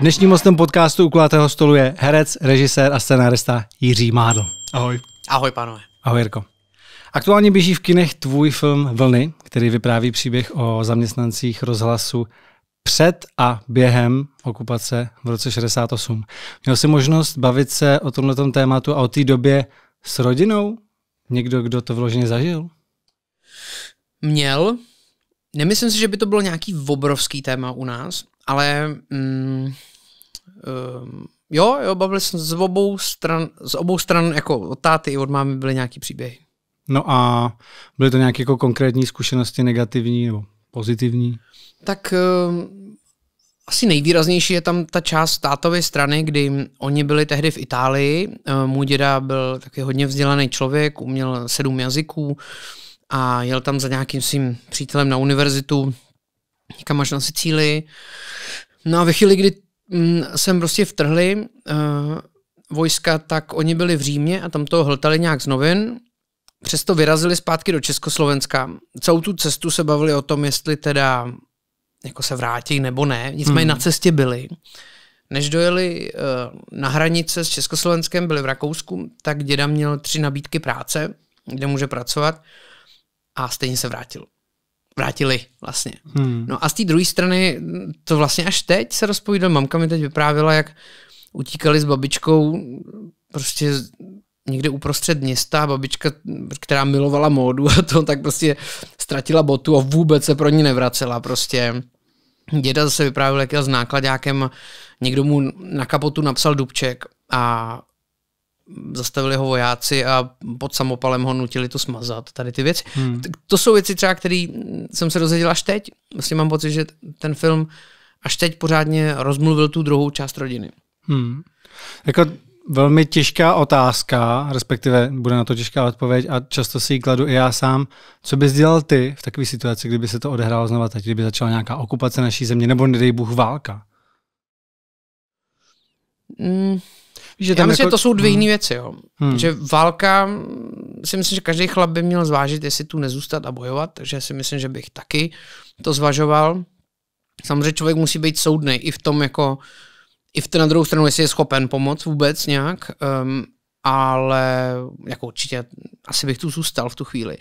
Dnešním hostem podcastu u kulatého stolu je herec, režisér a scenárista Jiří Mádl. Ahoj. Ahoj, pánové. Ahoj, Jirko. Aktuálně běží v kinech tvůj film Vlny, který vypráví příběh o zaměstnancích rozhlasu před a během okupace v roce 68. Měl jsi možnost bavit se o tomto tématu a o té době s rodinou? Někdo, kdo to vloženě zažil? Měl. Nemyslím si, že by to bylo nějaký obrovský téma u nás, ale mm, um, jo, jo, bavili jsme z obou stran, z obou stran, jako od táty i od mámy byly nějaký příběhy. No a byly to nějaké jako konkrétní zkušenosti negativní nebo pozitivní? Tak um, asi nejvýraznější je tam ta část tátové strany, kdy oni byli tehdy v Itálii. Ehm, můj děda byl taky hodně vzdělaný člověk, uměl sedm jazyků a jel tam za nějakým svým přítelem na univerzitu, někam až na Sicílii. No a ve chvíli, kdy Mm, sem prostě vtrhli uh, vojska, tak oni byli v Římě a tam to hltali nějak z novin. Přesto vyrazili zpátky do Československa. Celou tu cestu se bavili o tom, jestli teda jako se vrátí nebo ne. Nicméně hmm. na cestě byli. Než dojeli uh, na hranice s Československem, byli v Rakousku, tak děda měl tři nabídky práce, kde může pracovat a stejně se vrátil vrátili vlastně. Hmm. No a z té druhé strany, to vlastně až teď se rozpovídalo, mamka mi teď vyprávila, jak utíkali s babičkou prostě někde uprostřed města, babička, která milovala módu a to, tak prostě ztratila botu a vůbec se pro ní nevracela prostě. Děda zase vyprávěl, jak jel s nákladákem, někdo mu na kapotu napsal dubček a zastavili ho vojáci a pod samopalem ho nutili to smazat, tady ty věci. Hmm. To jsou věci třeba, které jsem se dozvěděl až teď. Vlastně mám pocit, že ten film až teď pořádně rozmluvil tu druhou část rodiny. Hmm. Jako velmi těžká otázka, respektive bude na to těžká odpověď a často si ji kladu i já sám. Co bys dělal ty v takové situaci, kdyby se to odehrálo znova teď, kdyby začala nějaká okupace naší země nebo nedej Bůh válka? Hmm. Že tam Já myslím, jako... že to jsou dvě jiné hmm. věci. Jo. Hmm. Že válka, si myslím, že každý chlap by měl zvážit, jestli tu nezůstat a bojovat, takže si myslím, že bych taky to zvažoval. Samozřejmě člověk musí být soudný i v tom, jako i v té na druhou stranu, jestli je schopen pomoct vůbec nějak, um, ale jako určitě asi bych tu zůstal v tu chvíli.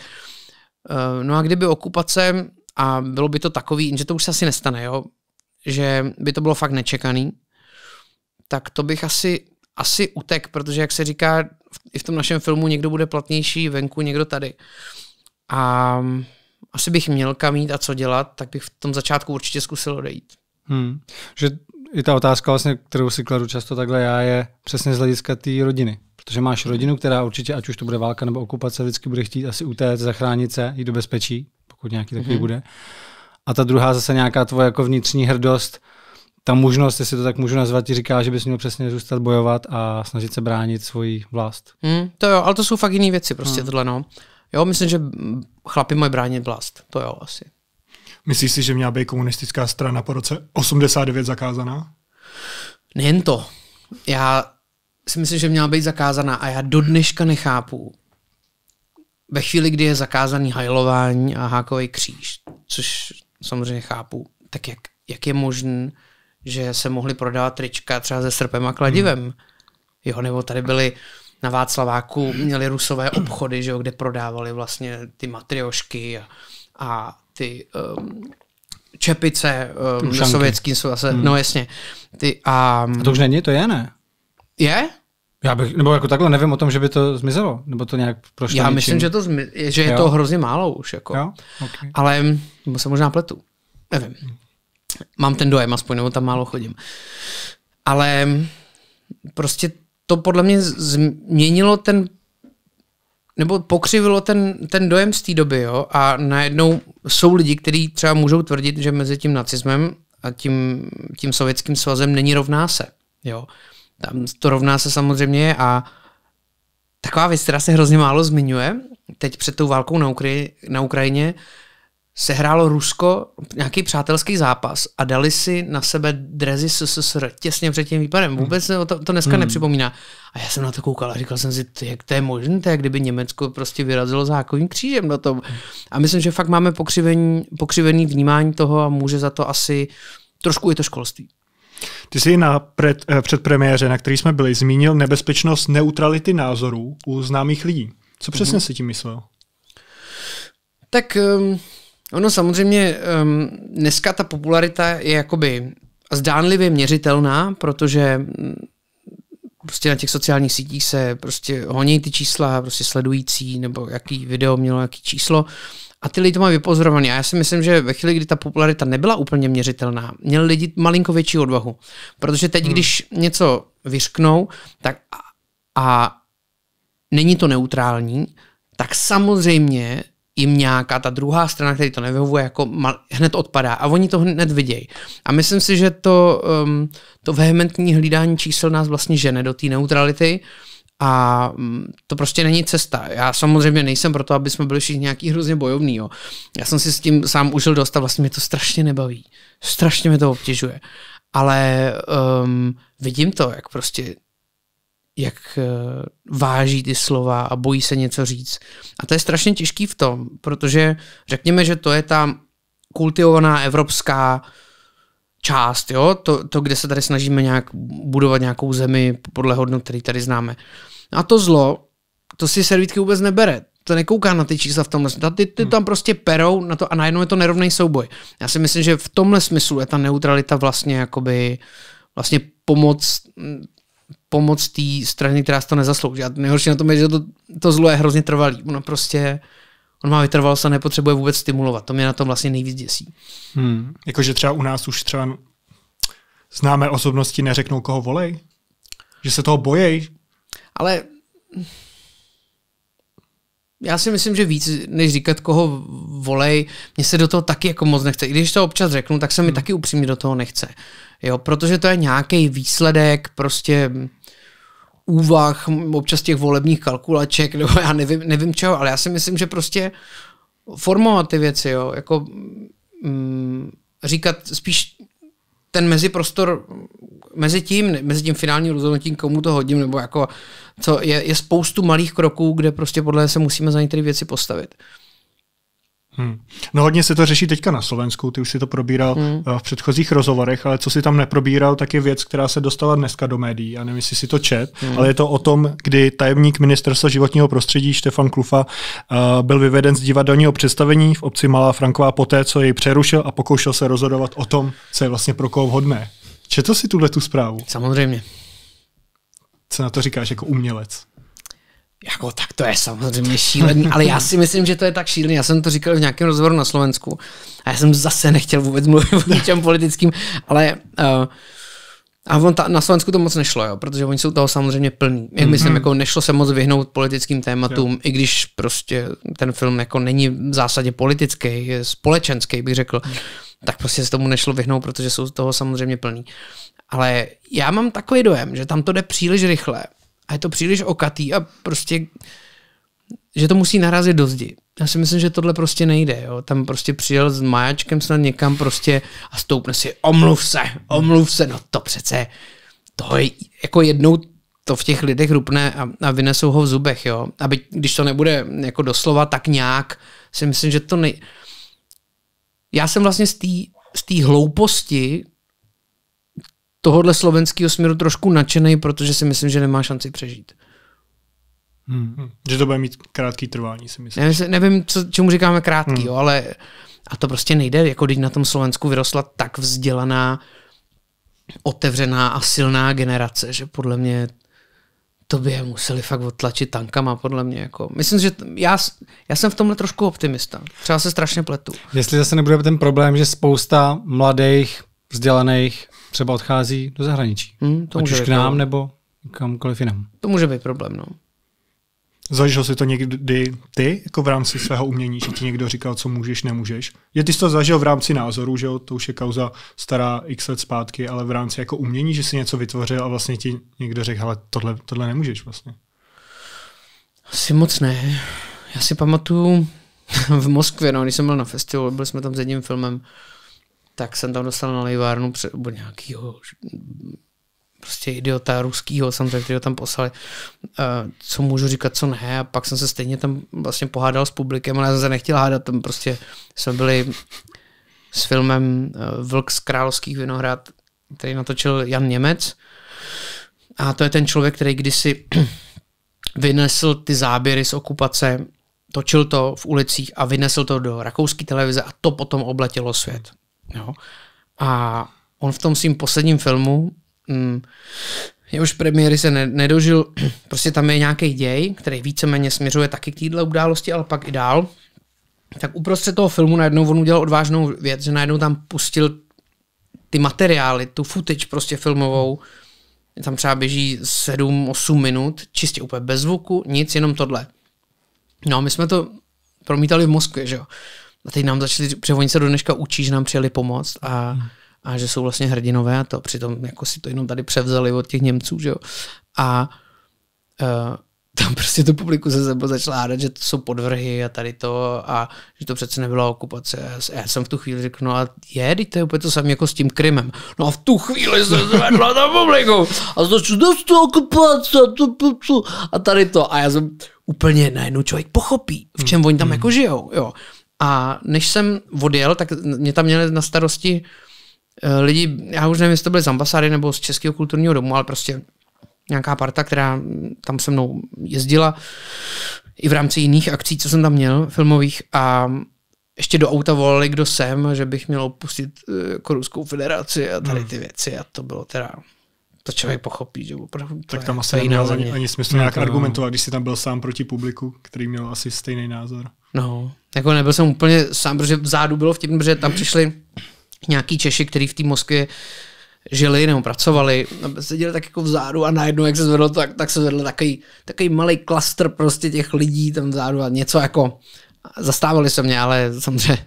Um, no a kdyby okupace, a bylo by to takový, že to už se asi nestane, jo, že by to bylo fakt nečekaný, tak to bych asi asi utek, protože jak se říká, i v tom našem filmu někdo bude platnější venku, někdo tady. A asi bych měl kam jít a co dělat, tak bych v tom začátku určitě zkusil odejít. Hmm. Že i ta otázka, vlastně, kterou si kladu často takhle já, je přesně z hlediska té rodiny. Protože máš rodinu, která určitě, ať už to bude válka nebo okupace, vždycky bude chtít asi utéct, zachránit se, jít do bezpečí, pokud nějaký takový hmm. bude. A ta druhá zase nějaká tvoje jako vnitřní hrdost, ta možnost, jestli to tak můžu nazvat, ti říká, že bys měl přesně zůstat bojovat a snažit se bránit svoji vlast. Hmm, to jo, ale to jsou fakt jiné věci prostě hmm. tohle, no. Jo, myslím, že chlapi mají bránit vlast, to jo, asi. Myslíš si, že měla být komunistická strana po roce 89 zakázaná? Nejen to. Já si myslím, že měla být zakázaná a já do dneška nechápu. Ve chvíli, kdy je zakázaný hajlování a hákový kříž, což samozřejmě chápu, tak jak, jak je možné, že se mohly prodávat trička třeba se srpem a kladivem. Hmm. Jo, nebo tady byli na Václaváku, měli rusové obchody, že jo, kde prodávali vlastně ty matriošky a, a ty um, čepice um, na sovětským zase, hmm. no jasně. Ty, a, a to už není, to je, ne? Je? Já bych, nebo jako takhle nevím o tom, že by to zmizelo, nebo to nějak prošlo Já ničím. myslím, že, to zmi, že je jo. to hrozně málo už, jako. Jo? Okay. Ale, nebo se možná pletu. Nevím. Mám ten dojem, aspoň nebo tam málo chodím. Ale prostě to podle mě změnilo ten nebo pokřivilo ten, ten dojem z té doby, jo? A najednou jsou lidi, kteří třeba můžou tvrdit, že mezi tím nacismem a tím, tím sovětským svazem není rovná se, jo? Tam to rovná se samozřejmě a taková věc, která se hrozně málo zmiňuje, teď před tou válkou na, Ukry, na Ukrajině, sehrálo Rusko nějaký přátelský zápas a dali si na sebe drezy SSR těsně před tím výpadem. Hmm. Vůbec se to, to dneska hmm. nepřipomíná. A já jsem na to koukal a říkal jsem si, jak to je možné, to je, kdyby Německo prostě vyrazilo zákonní křížem na tom. A myslím, že fakt máme pokřivení, pokřivený vnímání toho a může za to asi trošku i to školství. Ty jsi na před, eh, předpremiéře, na který jsme byli, zmínil nebezpečnost neutrality názorů u známých lidí. Co přesně hmm si tím myslel? Tak um, Ono samozřejmě um, dneska ta popularita je jakoby zdánlivě měřitelná, protože mm, prostě na těch sociálních sítích se prostě honí ty čísla, prostě sledující, nebo jaký video mělo jaký číslo. A ty lidi to mají vypozorovaný. A já si myslím, že ve chvíli, kdy ta popularita nebyla úplně měřitelná, měli lidi malinko větší odvahu. Protože teď, hmm. když něco vyřknou, tak a, a není to neutrální, tak samozřejmě jim nějaká ta druhá strana, který to nevyhovuje, jako mal, hned odpadá a oni to hned vidějí. A myslím si, že to, um, to vehementní hlídání čísel nás vlastně žene do té neutrality a um, to prostě není cesta. Já samozřejmě nejsem proto, aby jsme byli všichni nějaký hrozně bojovný. Jo. Já jsem si s tím sám užil dost a vlastně mě to strašně nebaví. Strašně mě to obtěžuje. Ale um, vidím to, jak prostě jak eh, váží ty slova a bojí se něco říct. A to je strašně těžký v tom, protože řekněme, že to je ta kultivovaná evropská část, jo? To, to, kde se tady snažíme nějak budovat nějakou zemi podle hodnot, který tady známe. A to zlo, to si servítky vůbec nebere. To nekouká na ty čísla v tomhle smyslu. Ty, ty hmm. tam prostě perou na to a najednou je to nerovný souboj. Já si myslím, že v tomhle smyslu je ta neutralita vlastně jakoby vlastně pomoc hm, pomoc té strany, která se to nezaslouží. A nejhorší na tom je, že to, to zlo je hrozně trvalý. Ono prostě, on má vytrvalost a nepotřebuje vůbec stimulovat. To mě na tom vlastně nejvíc děsí. Hmm. Jakože třeba u nás už třeba známé osobnosti neřeknou, koho volej? Že se toho bojej? Ale já si myslím, že víc, než říkat, koho volej, mě se do toho taky jako moc nechce. I když to občas řeknu, tak se mi hmm. taky upřímně do toho nechce. Jo, protože to je nějaký výsledek prostě úvah, občas těch volebních kalkulaček, nebo já nevím, nevím čeho, ale já si myslím, že prostě formovat ty věci, jo, jako mm, říkat spíš ten meziprostor mezi tím, mezi tím finálním rozhodnutím, komu to hodím, nebo jako, co je, je spoustu malých kroků, kde prostě podle se musíme za některé věci postavit. Hmm. No hodně se to řeší teďka na Slovensku, ty už si to probíral hmm. Eh, v předchozích rozhovorech, ale co si tam neprobíral, tak je věc, která se dostala dneska do médií. Já nevím, jestli si to čet, hmm. ale je to o tom, kdy tajemník ministerstva životního prostředí Štefan Klufa uh, byl vyveden z divadelního představení v obci Malá Franková poté, co jej přerušil a pokoušel se rozhodovat o tom, co je vlastně pro koho vhodné. Četl si tuhle tu zprávu? Samozřejmě. Co na to říkáš jako umělec? Jako, tak to je samozřejmě šílený, ale já si myslím, že to je tak šílený. Já jsem to říkal v nějakém rozhovoru na Slovensku a já jsem zase nechtěl vůbec mluvit o něčem politickým, ale uh, a on ta, na Slovensku to moc nešlo, jo, protože oni jsou toho samozřejmě plní. Jak mm-hmm. myslím, mhm. jako nešlo se moc vyhnout politickým tématům, jo. i když prostě ten film jako není v zásadě politický, je společenský, bych řekl, mhm. tak prostě se tomu nešlo vyhnout, protože jsou toho samozřejmě plní. Ale já mám takový dojem, že tam to jde příliš rychle a je to příliš okatý a prostě, že to musí narazit do zdi. Já si myslím, že tohle prostě nejde. Jo. Tam prostě přijel s majáčkem snad někam prostě a stoupne si, omluv se, omluv se, no to přece, to je jako jednou to v těch lidech rupne a, a vynesou ho v zubech, jo. Aby, když to nebude jako doslova, tak nějak si myslím, že to nej... Já jsem vlastně z té hlouposti tohohle slovenského směru trošku nadšený, protože si myslím, že nemá šanci přežít. Hmm. hmm. Že to bude mít krátký trvání, si myslím. Nevím, nevím co, čemu říkáme krátký, hmm. jo, ale a to prostě nejde, jako když na tom Slovensku vyrosla tak vzdělaná, otevřená a silná generace, že podle mě to by je museli fakt odtlačit tankama, podle mě. Jako. Myslím, že t- já, já jsem v tomhle trošku optimista. Třeba se strašně pletu. Jestli zase nebude ten problém, že spousta mladých, vzdělaných třeba odchází do zahraničí. Hmm, to Ať už k nám nebo kamkoliv jinam. To může být problém, no. Zažil jsi to někdy ty, jako v rámci svého umění, že ti někdo říkal, co můžeš, nemůžeš? Je ty jsi to zažil v rámci názoru, že jo, to už je kauza stará x let zpátky, ale v rámci jako umění, že jsi něco vytvořil a vlastně ti někdo řekl, ale tohle, tohle nemůžeš vlastně. Asi moc ne. Já si pamatuju v Moskvě, no, když jsem byl na festivalu, byli jsme tam s jedním filmem, tak jsem tam dostal na lejvárnu před, nebo nějakýho prostě idiota ruskýho jsem tak, tam poslali, eh, co můžu říkat, co ne. A pak jsem se stejně tam vlastně pohádal s publikem, ale já jsem se nechtěl hádat, tam prostě jsme byli s filmem eh, Vlk z Královských vinohrad, který natočil Jan Němec. A to je ten člověk, který kdysi vynesl ty záběry z okupace, točil to v ulicích a vynesl to do rakouské televize a to potom obletělo svět. Jo. A on v tom svým posledním filmu, mm, jehož premiéry se ne, nedožil, prostě tam je nějaký děj, který víceméně směřuje taky k této události, ale pak i dál, tak uprostřed toho filmu najednou on udělal odvážnou věc, že najednou tam pustil ty materiály, tu footage prostě filmovou, tam třeba běží 7-8 minut, čistě úplně bez zvuku, nic, jenom tohle. No my jsme to promítali v Moskvě, že jo. A teď nám začali, protože oni se do dneška učí, že nám přijeli pomoct a, hmm. a že jsou vlastně hrdinové a to. Přitom jako si to jenom tady převzali od těch Němců, že jo. A uh, tam prostě to publiku se sebou začala hádat, že to jsou podvrhy a tady to a že to přece nebyla okupace. Já jsem v tu chvíli řekl, no a je, teď to je úplně to samé jako s tím Krymem. No a v tu chvíli se zvedla ta publiku a začal, to to no, okupace to, to, to, a tady to. A já jsem úplně najednou člověk pochopí, v čem mm, oni tam mm. jako žijou. Jo. A než jsem odjel, tak mě tam měli na starosti eh, lidi, já už nevím, jestli to byly z ambasády nebo z Českého kulturního domu, ale prostě nějaká parta, která tam se mnou jezdila i v rámci jiných akcí, co jsem tam měl, filmových a ještě do auta volali, kdo jsem, že bych měl opustit eh, jako Ruskou federaci a tady hmm. ty věci a to bylo teda to člověk pochopí, že opravdu to Tak tam asi neměl ani, ani smysl nějak no, argumentovat, když jsi tam byl sám proti publiku, který měl asi stejný názor. No, jako nebyl jsem úplně sám, protože vzadu bylo vtipný, protože tam přišli nějaký Češi, kteří v té Moskvě žili nebo pracovali, seděli tak jako vzadu a najednou, jak se zvedlo, tak, tak se zvedl takový, takový malý klaster prostě těch lidí tam vzadu a něco jako zastávali se mě, ale samozřejmě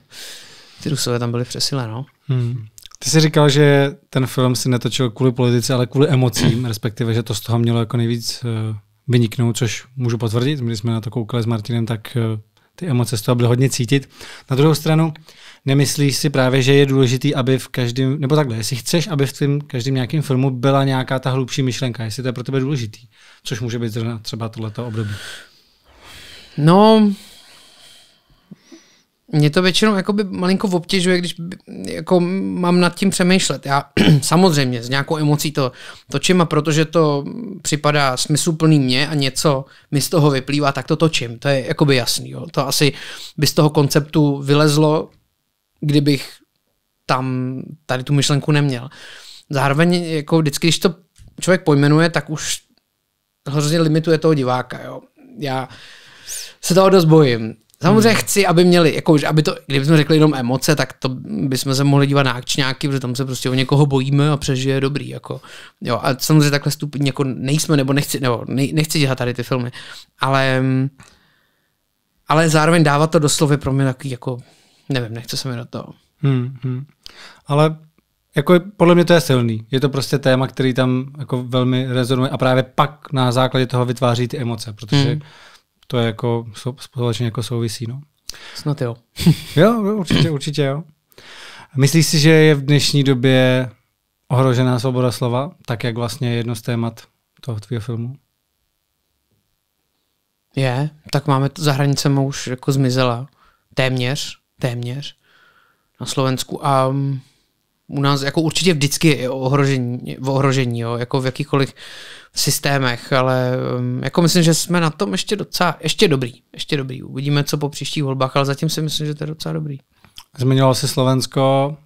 ty Rusové tam byli přesile, no. Hmm. Ty jsi říkal, že ten film si netočil kvůli politice, ale kvůli emocím, respektive, že to z toho mělo jako nejvíc eh, vyniknout, což můžu potvrdit. když jsme na to koukali s Martinem, tak eh, ty emoce z toho byly hodně cítit. Na druhou stranu, nemyslíš si právě, že je důležitý, aby v každém, nebo takhle, jestli chceš, aby v tým každém nějakém filmu byla nějaká ta hlubší myšlenka, jestli to je pro tebe důležitý, což může být zrovna třeba tohleto období. No, mě to většinou jakoby malinko obtěžuje, když jako mám nad tím přemýšlet. Já samozřejmě s nějakou emocí to točím a protože to připadá smysluplný mě a něco mi z toho vyplývá, tak to točím. To je jakoby jasný. Jo. To asi by z toho konceptu vylezlo, kdybych tam tady tu myšlenku neměl. Zároveň jako vždycky, když to člověk pojmenuje, tak už hrozně limituje toho diváka. Jo. Já se toho dost bojím Samozřejmě hmm. chci, aby měli, jako, aby to, kdybychom řekli jenom emoce, tak to bychom se mohli dívat na akčňáky, protože tam se prostě o někoho bojíme a přežije dobrý. Jako. Jo, a samozřejmě takhle stupně jako nejsme, nebo nechci, nebo nechci dělat tady ty filmy. Ale, ale zároveň dávat to do slovy pro mě takový, jako, nevím, nechce se mi do toho. Hmm, hmm. Ale jako podle mě to je silný. Je to prostě téma, který tam jako velmi rezonuje a právě pak na základě toho vytváří ty emoce, protože hmm to je jako společně jako souvisí. No. Snad jo. jo, určitě, určitě jo. Myslíš si, že je v dnešní době ohrožená svoboda slova, tak jak vlastně je jedno z témat toho tvého filmu? Je, tak máme to za hranicema už jako zmizela. Téměř, téměř na Slovensku. A um, u nás jako určitě vždycky je ohrožení, v ohrožení, jo, jako v jakýchkoliv systémech, ale mm, jako myslím, že jsme na tom ještě docela, ještě dobrý, ještě dobrý. Uvidíme, co po příštích volbách, ale zatím si myslím, že to je docela dobrý. Zmiňoval se Slovensko,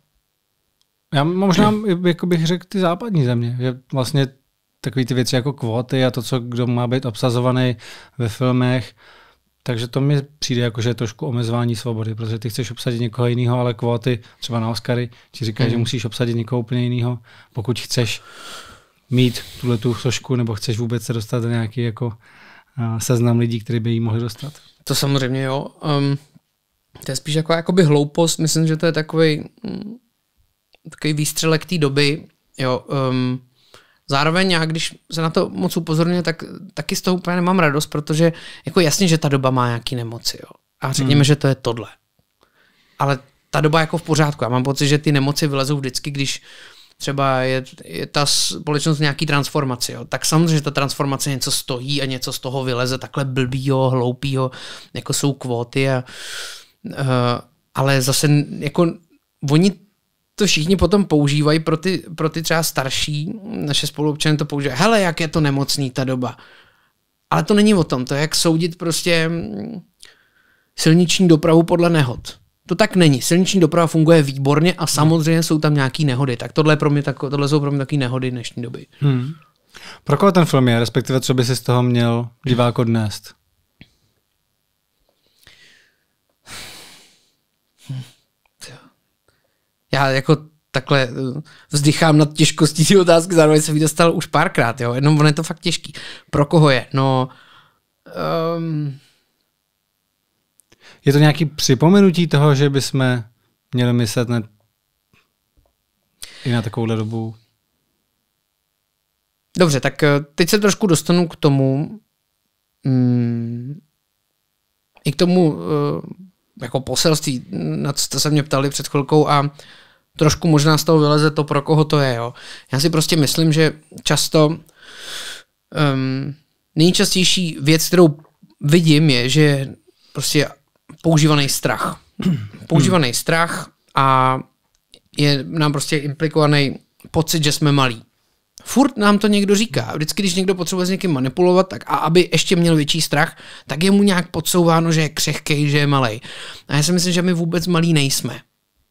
já možná jako bych řekl ty západní země, že vlastně takové ty věci jako kvóty a to, co kdo má být obsazovaný ve filmech, takže to mi přijde jako, že je trošku omezování svobody, protože ty chceš obsadit někoho jiného, ale kvóty třeba na Oscary ti říkají, mm. že mhm. musíš obsadit někoho úplně jiného, pokud chceš mít tuhle tu složku nebo chceš vůbec se dostat na nějaký jako eh, seznam lidí, kteří by jí mohli dostat. To samozřejmě jo. Um, to je spíš jako jakoby hloupost. Myslím, že to je takový mm, takový výstřelek té doby. Jo, um, Zároveň já, když se na to moc upozorňuje, tak taky z toho úplně nemám radost, protože jako jasně, že ta doba má nějaký nemoci. Jo. A řekněme, hmm. že to je tohle. Ale ta doba jako v pořádku. Já mám pocit, že ty nemoci vylezou vždycky, když třeba je, je ta společnost v nějaký transformaci. Jo. Tak samozřejmě, že ta transformace něco stojí a něco z toho vyleze takhle blbýho, hloupýho, jako jsou kvóty. A, uh, ale zase jako oni to všichni potom používají pro ty, pro ty třeba starší, naše spoluobčany to používají. Hele, jak je to nemocný ta doba. Ale to není o tom, to je jak soudit prostě mm, silniční dopravu podle nehod. To tak není. Silniční doprava funguje výborně a samozřejmě jsou tam nějaké nehody. Tak tohle, pro mě tako, tohle jsou pro mě takové nehody dnešní doby. Hmm. Pro koho ten film je, respektive co by si z toho měl divák odnést? já jako takhle eh, vzdychám nad těžkostí ty otázky, zároveň jsem ji dostal už párkrát, jo, jenom on je to fakt těžký. Pro koho je? No, um... Je to nějaký připomenutí toho, že bychom měli myslet na... i na takovouhle dobu? Dobře, tak eh, teď se trošku dostanu k tomu, mm, i k tomu uh, jako poselství, na co jste se mě ptali před chvilkou a trošku možná z toho vyleze to, pro koho to je. Jo. Já si prostě myslím, že často um, nejčastější věc, kterou vidím, je, že prostě používaný strach. Hmm. používaný strach a je nám prostě implikovaný pocit, že jsme malí. Furt nám to někdo říká. Vždycky, když někdo potřebuje s někým manipulovat, tak a aby ještě měl větší strach, tak je mu nějak podsouváno, že je křehký, že je malý. A já si myslím, že my vůbec malí nejsme.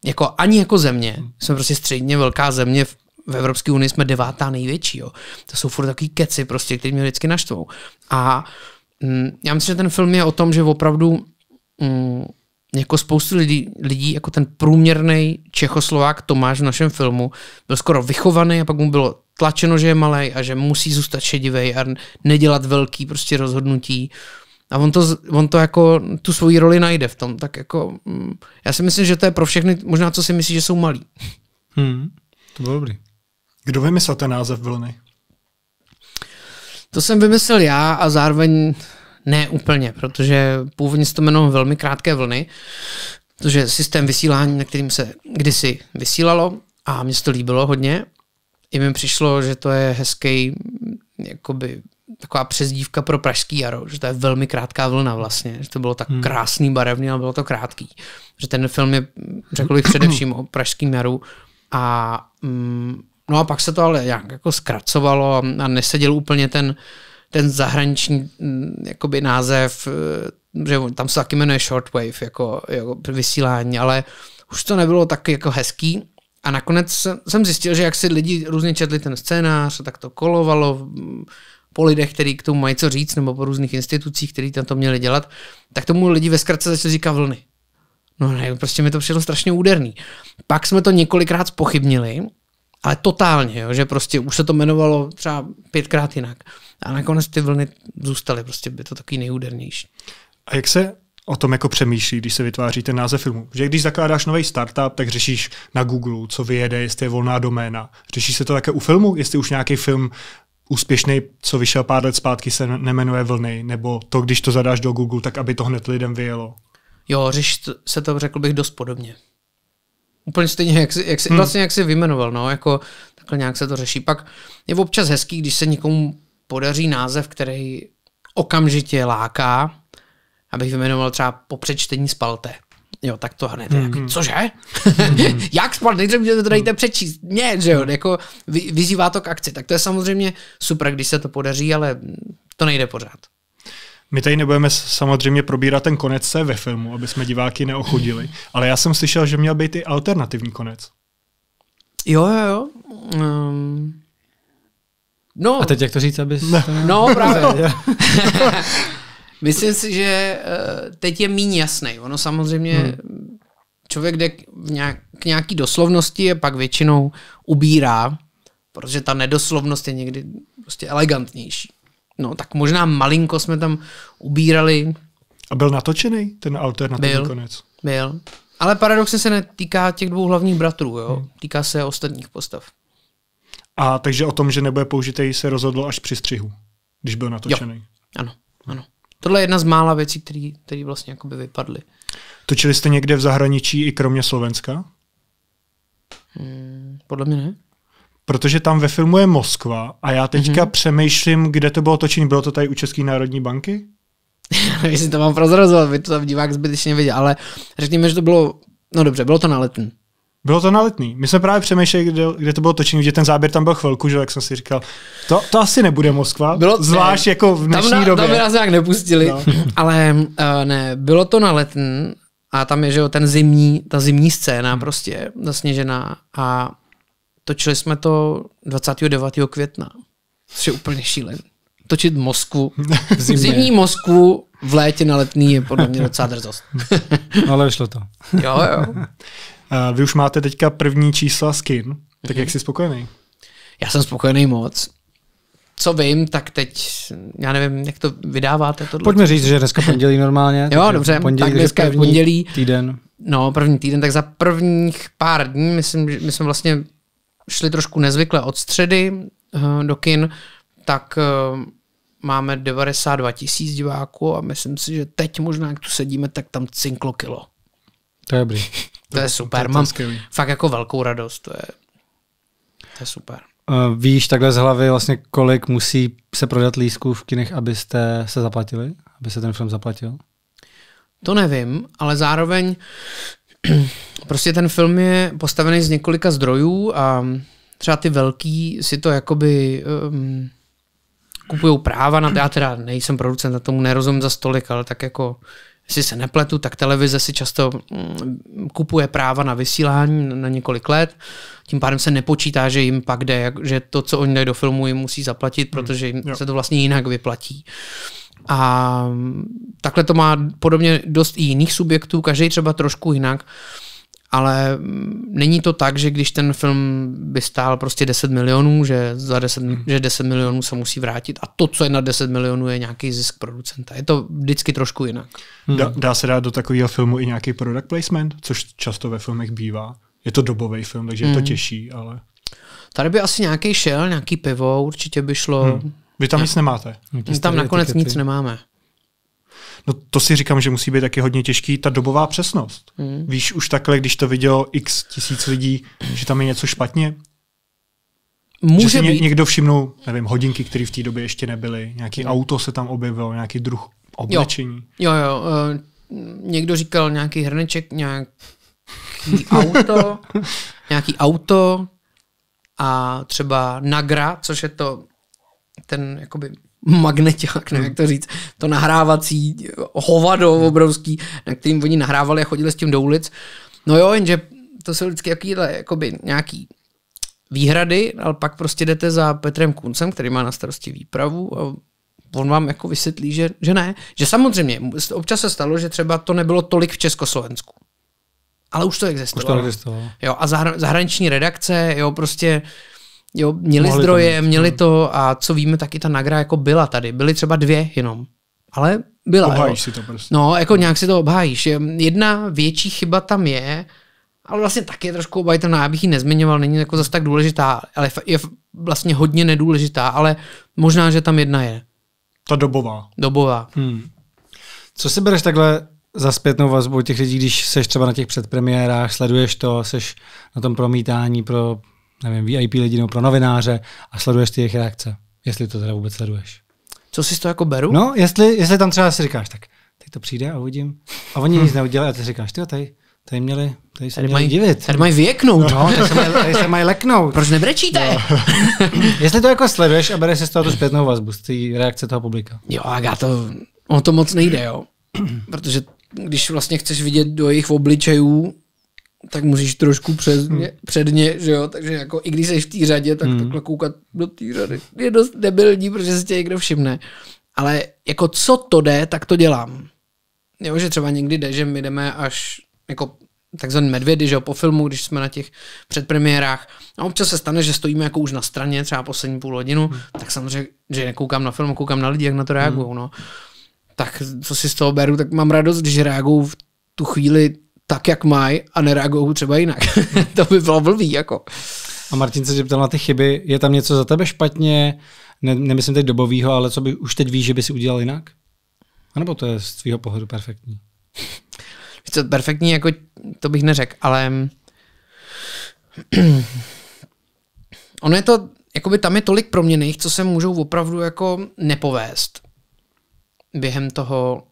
Jako ani jako země. Jsme prostě středně velká země v v Evropské unii jsme devátá největší. Jo. To jsou furt takový keci, prostě, který mě vždycky naštvou. A mm, já myslím, že ten film je o tom, že opravdu mm, jako spoustu lidí, lidí, jako ten průměrný Čechoslovák Tomáš v našem filmu, byl skoro vychovaný a pak mu bylo tlačeno, že je malý a že musí zůstat šedivý a nedělat velký prostě rozhodnutí. A on to, on to jako tu svoji roli najde v tom. Tak jako, mm, já si myslím, že to je pro všechny, možná co si myslí, že jsou malí. Hmm, to bylo dobrý. Kdo vymyslel ten název vlny? To jsem vymyslel já a zároveň ne úplně, protože původně se to jmenovalo velmi krátké vlny, protože systém vysílání, na kterým se kdysi vysílalo a mně se to líbilo hodně. I mi přišlo, že to je hezký, jakoby taková přezdívka pro Pražský jaro, že to je velmi krátká vlna vlastně, že to bylo tak hmm. krásný, barevný, ale bylo to krátký. Že ten film je, řekl bych především o Pražském jaru a mm, no a pak se to ale nějak jako zkracovalo a, a neseděl úplně ten uh, ten zahraniční mm, jakoby název, eh, že tam se taky jmenuje shortwave, jako, jako vysílání, ale už to nebylo tak jako hezký. A nakonec jsem zjistil, že jak si lidi různě četli ten scénář, tak to kolovalo mm, po lidech, kteří k tomu mají co říct, nebo po různých institucích, kteří tam to měli dělat, tak tomu lidi ve zkratce začali říkat vlny. No ne, prostě mi to přišlo strašně úderný. Pak jsme to několikrát spochybnili, ale totálně, jo, že prostě už se to jmenovalo třeba pětkrát jinak. A nakonec ty vlny zůstaly, prostě by to takový nejúdernější. A jak se o tom jako přemýšlí, když se vytváří ten název filmu. Že když zakládáš nový startup, tak řešíš na Google, co vyjede, jestli je volná doména. Řeší se to také u filmu, jestli už nějaký film úspěšný, co vyšel pár let zpátky, se nemenuje Vlny, nebo to, když to zadáš do Google, tak aby to hned lidem vyjelo. Jo, řeší se to, řekl bych, dost podobně. Úplně stejně, jak si, jak si, hmm. vlastně jak si vymenoval, no, jako takhle nějak se to řeší. Pak je občas hezký, když se někomu podaří název, který okamžitě láká, abych vyjmenoval třeba po přečtení spalte. Jo, tak to hned. Mm-hmm. Jako, hmm. cože? Mm-hmm. Jak spal? Nejdřív mě to dajte přečíst. Ne, že jo, jako vy, vyzývá to k akci. Tak to je samozřejmě super, když se to podaří, ale to nejde pořád. My tady nebudeme samozřejmě probírat ten konec se ve filmu, aby jsme diváky neochodili, ale já jsem slyšel, že měl být i alternativní konec. Jo, jo, jo. Um, No, a teď jak to říct, abys... No, no, no právě. No. Myslím si, že eh, teď je méně jasný. Ono samozřejmě hmm. člověk jde v nějak, k nějaký doslovnosti a pak většinou ubírá, protože ta nedoslovnost je někdy prostě elegantnější. No tak možná malinko jsme tam ubírali. A byl natočený ten alternativní byl, konec? Byl. Ale paradoxně se netýká těch dvou hlavních bratrů, jo? Hmm. Týká se ostatních postav. A takže o tom, že nebude použitý, se rozhodlo až při střihu, když byl natočený. Jo. Ano, ano. Tohle je jedna z mála věcí, které vlastně jakoby vypadly. Točili jste někde v zahraničí i kromě Slovenska? Hmm, podle mě ne. Protože tam ve filmu je Moskva a já teďka mm-hmm. přemýšlím, kde to bylo točené. Bylo to tady u České národní banky? Jestli to mám prozrazovat, by to tam divák zbytečně viděl, ale řekněme, že to bylo, no dobře, bylo to na letní. Bylo to na My jsme právě přemýšleli, kde, kde to bylo točení, že ten záběr tam byl chvilku, že jak jsem si říkal, to, to asi nebude Moskva, bylo, zvlášť ne, jako v dnešní tam na, době. Tam nás nějak nepustili, no. ale uh, ne, bylo to na letný a tam je, že jo, ten zimní, ta zimní scéna hmm. prostě zasněžená a točili jsme to 29. května, což je úplně šílen. Točit Moskvu, Zimě. zimní Moskvu v létě na letný je podle mě docela drzost. Hmm. No, ale vyšlo to. jo, jo. Vy už máte teďka první čísla skin, tak mm-hmm. jak mhm. jsi spokojený? Já jsem spokojený moc co vím, tak teď, já nevím, jak to vydáváte. Tohle. Pojďme říct, že dneska pondělí normálně. jo, dobře, pondělí, tak dneska je pondělí. Týden. No, první týden, tak za prvních pár dní, myslím, že my jsme vlastně šli trošku nezvykle od středy uh, do kin, tak uh, máme 92 tisíc diváků a myslím si, že teď možná, jak tu sedíme, tak tam cinklo kilo. To je dobrý. To, to je super. To, to Mám skvělý. fakt jako velkou radost. To je, to je super. Uh, víš takhle z hlavy vlastně, kolik musí se prodat lísků v kinech, abyste se zaplatili? Aby se ten film zaplatil? To nevím, ale zároveň prostě ten film je postavený z několika zdrojů a třeba ty velký si to jakoby um, kupují práva na, já teda nejsem producent, na tomu nerozumím za stolik, ale tak jako jestli se nepletu, tak televize si často mm, kupuje práva na vysílání na několik let. Tím pádem se nepočítá, že jim pak jde, že to, co oni dají do filmu, jim musí zaplatit, hmm. protože jim se to vlastně jinak vyplatí. A mm, takhle to má podobně dost i jiných subjektů, každý třeba trošku jinak. Uh, ale není to tak, že když ten film by stál prostě 10 milionů, že za 10, hmm. že 10 milionů se musí vrátit a to, co je na 10 milionů, je nějaký zisk producenta. Je to vždycky trošku jinak. Hmm. Dá, dá se dát do takového filmu i nějaký product placement, což často ve filmech bývá. Je to dobový film, takže hmm. je to těžší, ale... Tady by asi nějaký šel, nějaký pivo, určitě by šlo. Hmm. Vy tam nic nemáte. Vy tam nakonec etikety. nic nemáme. No to si říkám, že musí být taky hodně těžký ta dobová přesnost. Mm. Víš už takhle, když to vidělo x tisíc lidí, že tam je něco špatně? Může že si být. někdo všimnul, nevím, hodinky, které v té době ještě nebyly, nějaký mm. auto se tam objevilo, nějaký druh oblečení. Jo, jo, jo uh, eh, někdo říkal nějaký hrneček, nějaký auto, nějaký auto a třeba Nagra, což je to ten jakoby magneťák, nevím, jak to říct, to nahrávací hovado hmm. obrovský, na kterým oni nahrávali a chodili s tím do ulic. No jo, jenže to jsou vždycky jakýhle, jakoby nějaký výhrady, ale pak prostě jdete za Petrem Kuncem, který má na starosti výpravu a on vám jako vysvětlí, že, že ne. Že samozřejmě, občas se stalo, že třeba to nebylo tolik v Československu. Ale už to existovalo. Už to existovalo. Jo, a zahr- zahraniční redakce, jo, prostě uh, Jo, měli Mohli zdroje, to měli no. to a co víme, taky ta nagra jako byla tady. Byly třeba dvě jenom, ale byla. Obhájíš jo. si to prostě. No, jako nějak si to obhájíš. Jedna větší chyba tam je, ale vlastně taky je trošku obhajitelná, já bych ji nezmiňoval, není jako zase tak důležitá, ale je vlastně hodně nedůležitá, ale možná, že tam jedna je. Ta dobová. Dobová. Hmm. Co si bereš takhle za zpětnou vazbu těch lidí, když seš třeba na těch předpremiérách, sleduješ to, seš na tom promítání pro nevím, VIP lidi nebo pro novináře a sleduješ ty jejich reakce, jestli to teda vůbec sleduješ. Co si to jako beru? No, jestli, jestli tam třeba si říkáš, tak teď to přijde a uvidím. A oni nic neudělají a ty říkáš, ty tady, tady měli, tady se tady měli mají, divit. Tady mají vyjeknout. No, tady se mají, tady se mají leknout. Proč nebrečíte? No. jestli to jako sleduješ a bereš si z toho tu zpětnou vazbu, z té reakce toho publika. Jo, a já to, ono to moc nejde, jo. Protože když vlastně chceš vidět do jejich obličejů, tak musíš trošku hm. před mě, hmm. ně, že jo, takže jako i když jsi v té řadě, tak hmm. takhle koukat do té řady je dost debilní, protože se tě někdo všimne. Ale jako co to jde, tak to dělám. Jo, že třeba někdy jde, že my jdeme až jako takzvaný medvědy, že jo, po filmu, když jsme na těch předpremiérách. A občas se stane, že stojíme jako už na straně, třeba poslední půl hodinu, hmm. tak samozřejmě, že nekoukám na film, koukám na lidi, jak na to reagují, hmm. no. Tak co si z toho beru, tak mám radost, když reagují v tu chvíli tak, jak mají a nereagují třeba jinak. to by bylo blbý, jako. A Martin se tě ptal na ty chyby. Je tam něco za tebe špatně? Ne, nemyslím teď dobovýho, ale co by už teď víš, že by si udělal jinak? A nebo to je z tvýho pohledu perfektní? Víš perfektní, jako to bych neřekl, ale ono je to, jakoby tam je tolik proměných, co se můžou opravdu jako nepovést během toho,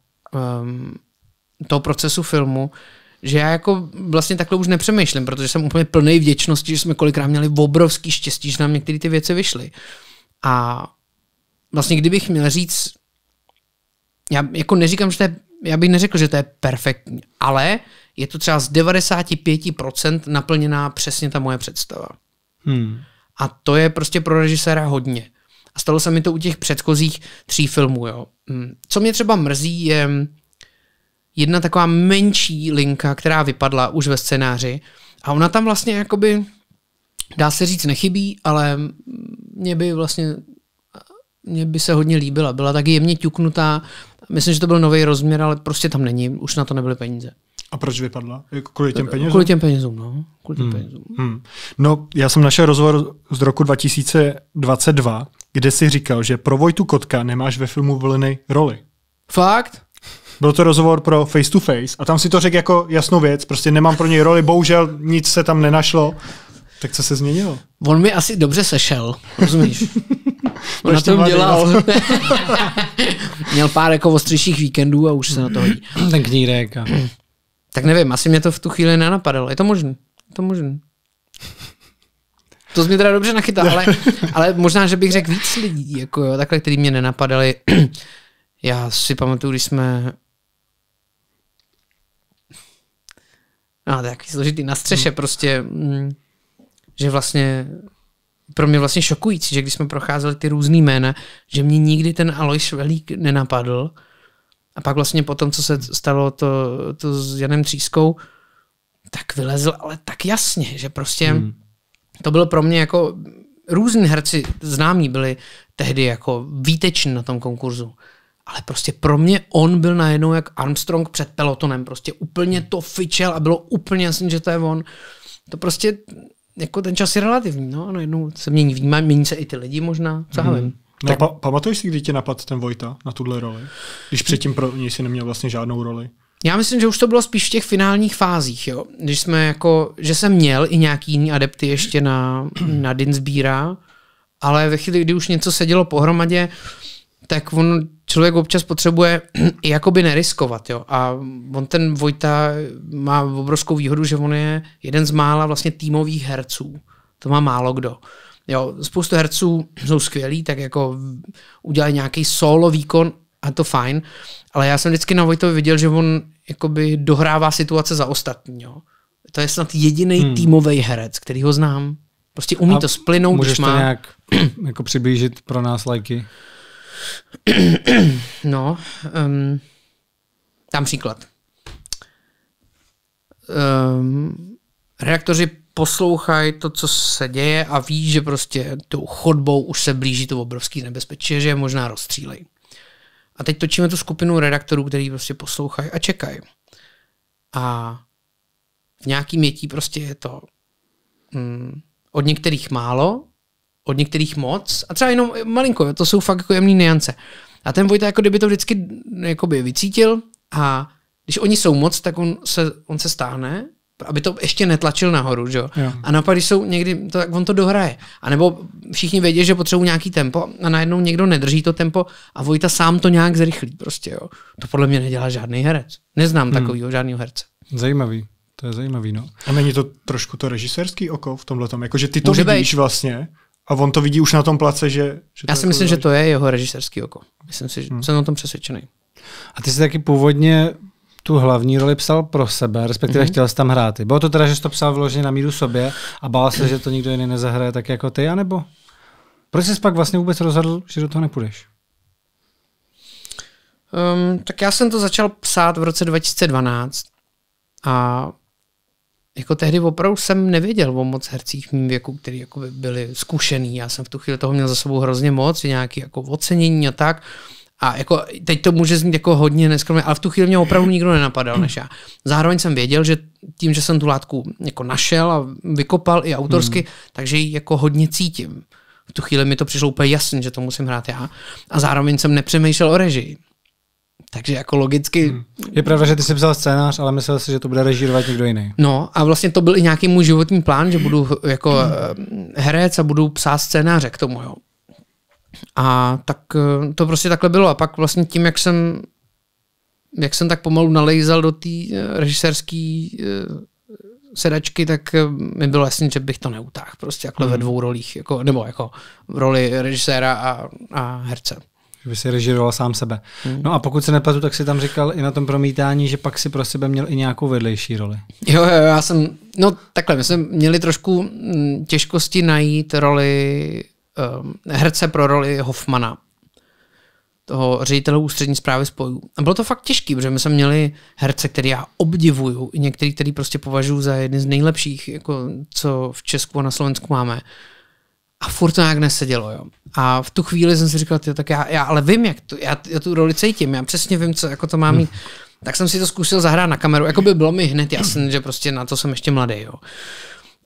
um, toho procesu filmu, že já jako vlastně takhle už nepřemýšlím, protože jsem úplně plný vděčnosti, že jsme kolikrát měli obrovský štěstí, že nám některé ty věci vyšly. A vlastně kdybych měl říct, já jako neříkám, že to je, já bych neřekl, že to je perfektní, ale je to třeba z 95% naplněná přesně ta moje představa. Hmm. A to je prostě pro režiséra hodně. A stalo se mi to u těch předchozích tří filmů. Jo. Hmm. Co mě třeba mrzí, je jedna taková menší linka, která vypadla už ve scénáři a ona tam vlastně jakoby, dá se říct, nechybí, ale mě by vlastně mě by se hodně líbila. Byla tak jemně ťuknutá, myslím, že to byl nový rozměr, ale prostě tam není, už na to nebyly peníze. A proč vypadla? Jako kvůli těm penězům? Kvůli těm penězům, no. Kvůli těm hmm. penězům. Hmm. No, já jsem našel rozhovor z roku 2022, kde si říkal, že pro Vojtu Kotka nemáš ve filmu vlny roli. Fakt? Byl to rozhovor pro face to face a tam si to řekl jako jasnou věc, prostě nemám pro něj roli, bohužel nic se tam nenašlo. Tak co se změnilo? On mi asi dobře sešel, rozumíš? On na tom dělal. No? Měl pár jako ostřejších víkendů a už se na to hodí. Ten knírek. A... tak nevím, asi mě to v tu chvíli nenapadalo. Je to možné. Je to možné. To jsi mě teda dobře nachytal, ale, ale možná, že bych řekl víc lidí, jako jo, takhle, který mě nenapadali. Já si pamatuju, když jsme a no, to je takový složitý, na střeše hmm. prostě, mm, že vlastně pro mě vlastně šokující, že když jsme procházeli ty různý jména, že mě nikdy ten Alois Velík nenapadl. A pak vlastně po tom, co se stalo to, to s Janem Třískou, tak vylezl ale tak jasně, že prostě hmm. to bylo pro mě jako různí herci známí byli tehdy jako výteční na tom konkurzu ale prostě pro mě on byl najednou jak Armstrong před pelotonem, prostě úplně to fičel a bylo úplně jasný, že to je on. To prostě, jako ten čas je relativní, no, najednou se mění vnímání, mění se i ty lidi možná, co já mhm. vím. No, tak... pa- pamatuješ si, kdy tě napadl ten Vojta na tuhle roli? Když předtím pro něj si neměl vlastně žádnou roli. Já myslím, že už to bylo spíš v těch finálních fázích, jo. Když jsme jako, že jsem měl i nějaký jiný adepty ještě na, na Dinsbíra, ale ve chvíli, kdy už něco sedělo pohromadě, tak on člověk občas potřebuje i jakoby neriskovat. Jo? A on ten Vojta má obrovskou výhodu, že on je jeden z mála vlastně týmových herců. To má málo kdo. Jo, spoustu herců jsou skvělí, tak jako udělají nějaký solo výkon a to fajn, ale já jsem vždycky na Vojtovi viděl, že on jakoby dohrává situace za ostatní. Jo. To je snad jediný hmm. týmový herec, který ho znám. Prostě umí a to splynout, můžeš když má... to nějak jako přiblížit pro nás lajky? No, um, tam příklad. Um, reaktoři poslouchají to, co se děje a ví, že prostě tou chodbou už se blíží to obrovský nebezpečí, že je možná rozstřílej. A teď točíme tu skupinu redaktorů, který prostě poslouchají a čekají. A v nějakým mětí prostě je to um, od některých málo od některých moc a třeba jenom malinko, to jsou fakt jako jemný niance. A ten Vojta jako kdyby to vždycky jako by vycítil a když oni jsou moc, tak on se, on se stáhne, aby to ještě netlačil nahoru, že? jo. A naopak, když jsou někdy, to, tak on to dohraje. A nebo všichni vědí, že potřebují nějaký tempo a najednou někdo nedrží to tempo a Vojta sám to nějak zrychlí prostě, jo. To podle mě nedělá žádný herec. Neznám hmm. takovýho žádného herce. Zajímavý. To je zajímavý, no. A není to trošku to režisérský oko v tomhle tom? Jakože ty to Může vidíš být. vlastně, a on to vidí už na tom place, že... že Já si jako myslím, že to je jeho režisérský oko. Myslím si, že hmm. jsem o tom přesvědčený. A ty jsi taky původně tu hlavní roli psal pro sebe, respektive mm-hmm. chtěl jsi tam hrát. Bylo to teda, že jsi to psal vložně na míru sobě a bál se, že to nikdo jiný nezahraje tak jako ty, anebo? Proč jsi pak vlastně vůbec rozhodl, že do toho nepůjdeš? Um, tak já jsem to začal psát v roce 2012 a jako tehdy opravdu jsem nevěděl o moc hercích v mým věku, který jako by byli zkušený. Já jsem v tu chvíli toho měl za sebou hrozně moc, nějaké jako ocenění a tak. A jako teď to může znít jako hodně neskromně, ale v tu chvíli mě opravdu nikdo nenapadal než já. Zároveň jsem věděl, že tím, že jsem tu látku jako našel a vykopal i autorsky, hmm. takže ji jako hodně cítím. V tu chvíli mi to přišlo úplně jasné, že to musím hrát já. A zároveň jsem nepřemýšlel o režii. Takže jako logicky... Hmm. Je pravda, že ty jsi psal scénář, ale myslel si, že to bude režírovat někdo jiný. No a vlastně to byl i nějaký můj životní plán, že budu eh, jako hmm. Eh, herec a budu psát scénáře k tomu. Jo. A tak eh, to prostě takhle bylo. A pak vlastně tím, jak jsem jak jsem tak pomalu nalejzal do té režisérské sedačky, tak mi bylo jasný, že bych to neutáhl prostě jako mm. ve hmm. dvou rolích, jako, nebo jako v roli režiséra a, a herce že by si režiroval sám sebe. Hmm. No a pokud se nepletu, tak si tam říkal i na tom promítání, že pak si pro sebe měl i nějakou vedlejší roli. Jo, jo, já jsem, no takhle, my jsme měli trošku mm, těžkosti najít roli, um, herce pro roli Hoffmana, toho ředitele ústřední zprávy spojů. A bylo to fakt těžký, protože my jsme měli herce, který já obdivuju, i některý, který prostě považuji za jedny z nejlepších, jako co v Česku a na Slovensku máme a furt to nějak nesedělo, jo. A v tu chvíli jsem si říkal, ty, tak já, já ale vím, jak to, já, já tu roli cítím, já přesně vím, co jako to mám hmm. mít. Hmm. Tak jsem si to zkusil zahrát na kameru, jako by bylo mi hned jasné, že prostě na to jsem ještě mladý, jo.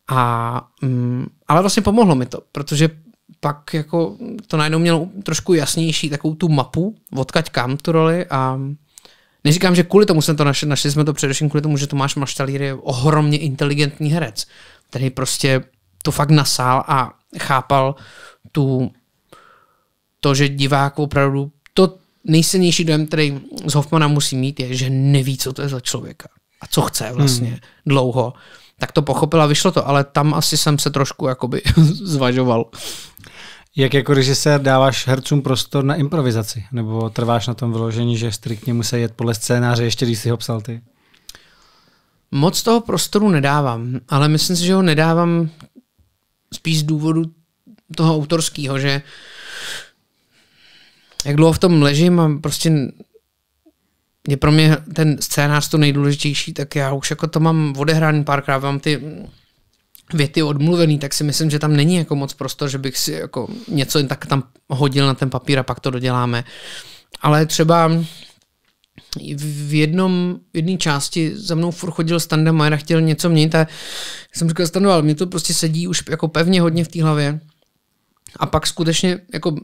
A, mm, ale vlastně pomohlo mi to, protože pak jako to najednou mělo trošku jasnější takovou tu mapu, odkaď kam tu roli a neříkám, že kvůli tomu jsme to našli, našli jsme to především kvůli tomu, že Tomáš Maštalír je ohromně inteligentní herec, který prostě to fakt nasál a chápal tu, to, že divák opravdu, to nejsilnější dojem, který z Hoffmana musí mít, je, že neví, co to je za člověka a co chce vlastně hmm. dlouho. Tak to pochopil a vyšlo to, ale tam asi jsem se trošku jakoby zvažoval. Jak jako režisér dáváš hercům prostor na improvizaci? Nebo trváš na tom vyložení, že striktně musí jet podle scénáře, ještě když si ho psal ty? Moc toho prostoru nedávám, ale myslím si, že ho nedávám spíš z důvodu toho autorského, že jak dlouho v tom ležím a prostě je pro mě ten scénář to nejdůležitější, tak já už jako to mám odehrán párkrát, mám ty věty odmluvený, tak si myslím, že tam není jako moc prostor, že bych si jako něco jen tak tam hodil na ten papír a pak to doděláme. Ale třeba v jednom, jedné části za mnou furt chodil Standa Majer a chtěl něco měnit a jsem říkal Stando, ale mě to prostě sedí už jako pevně hodně v té hlavě. A pak skutečně jako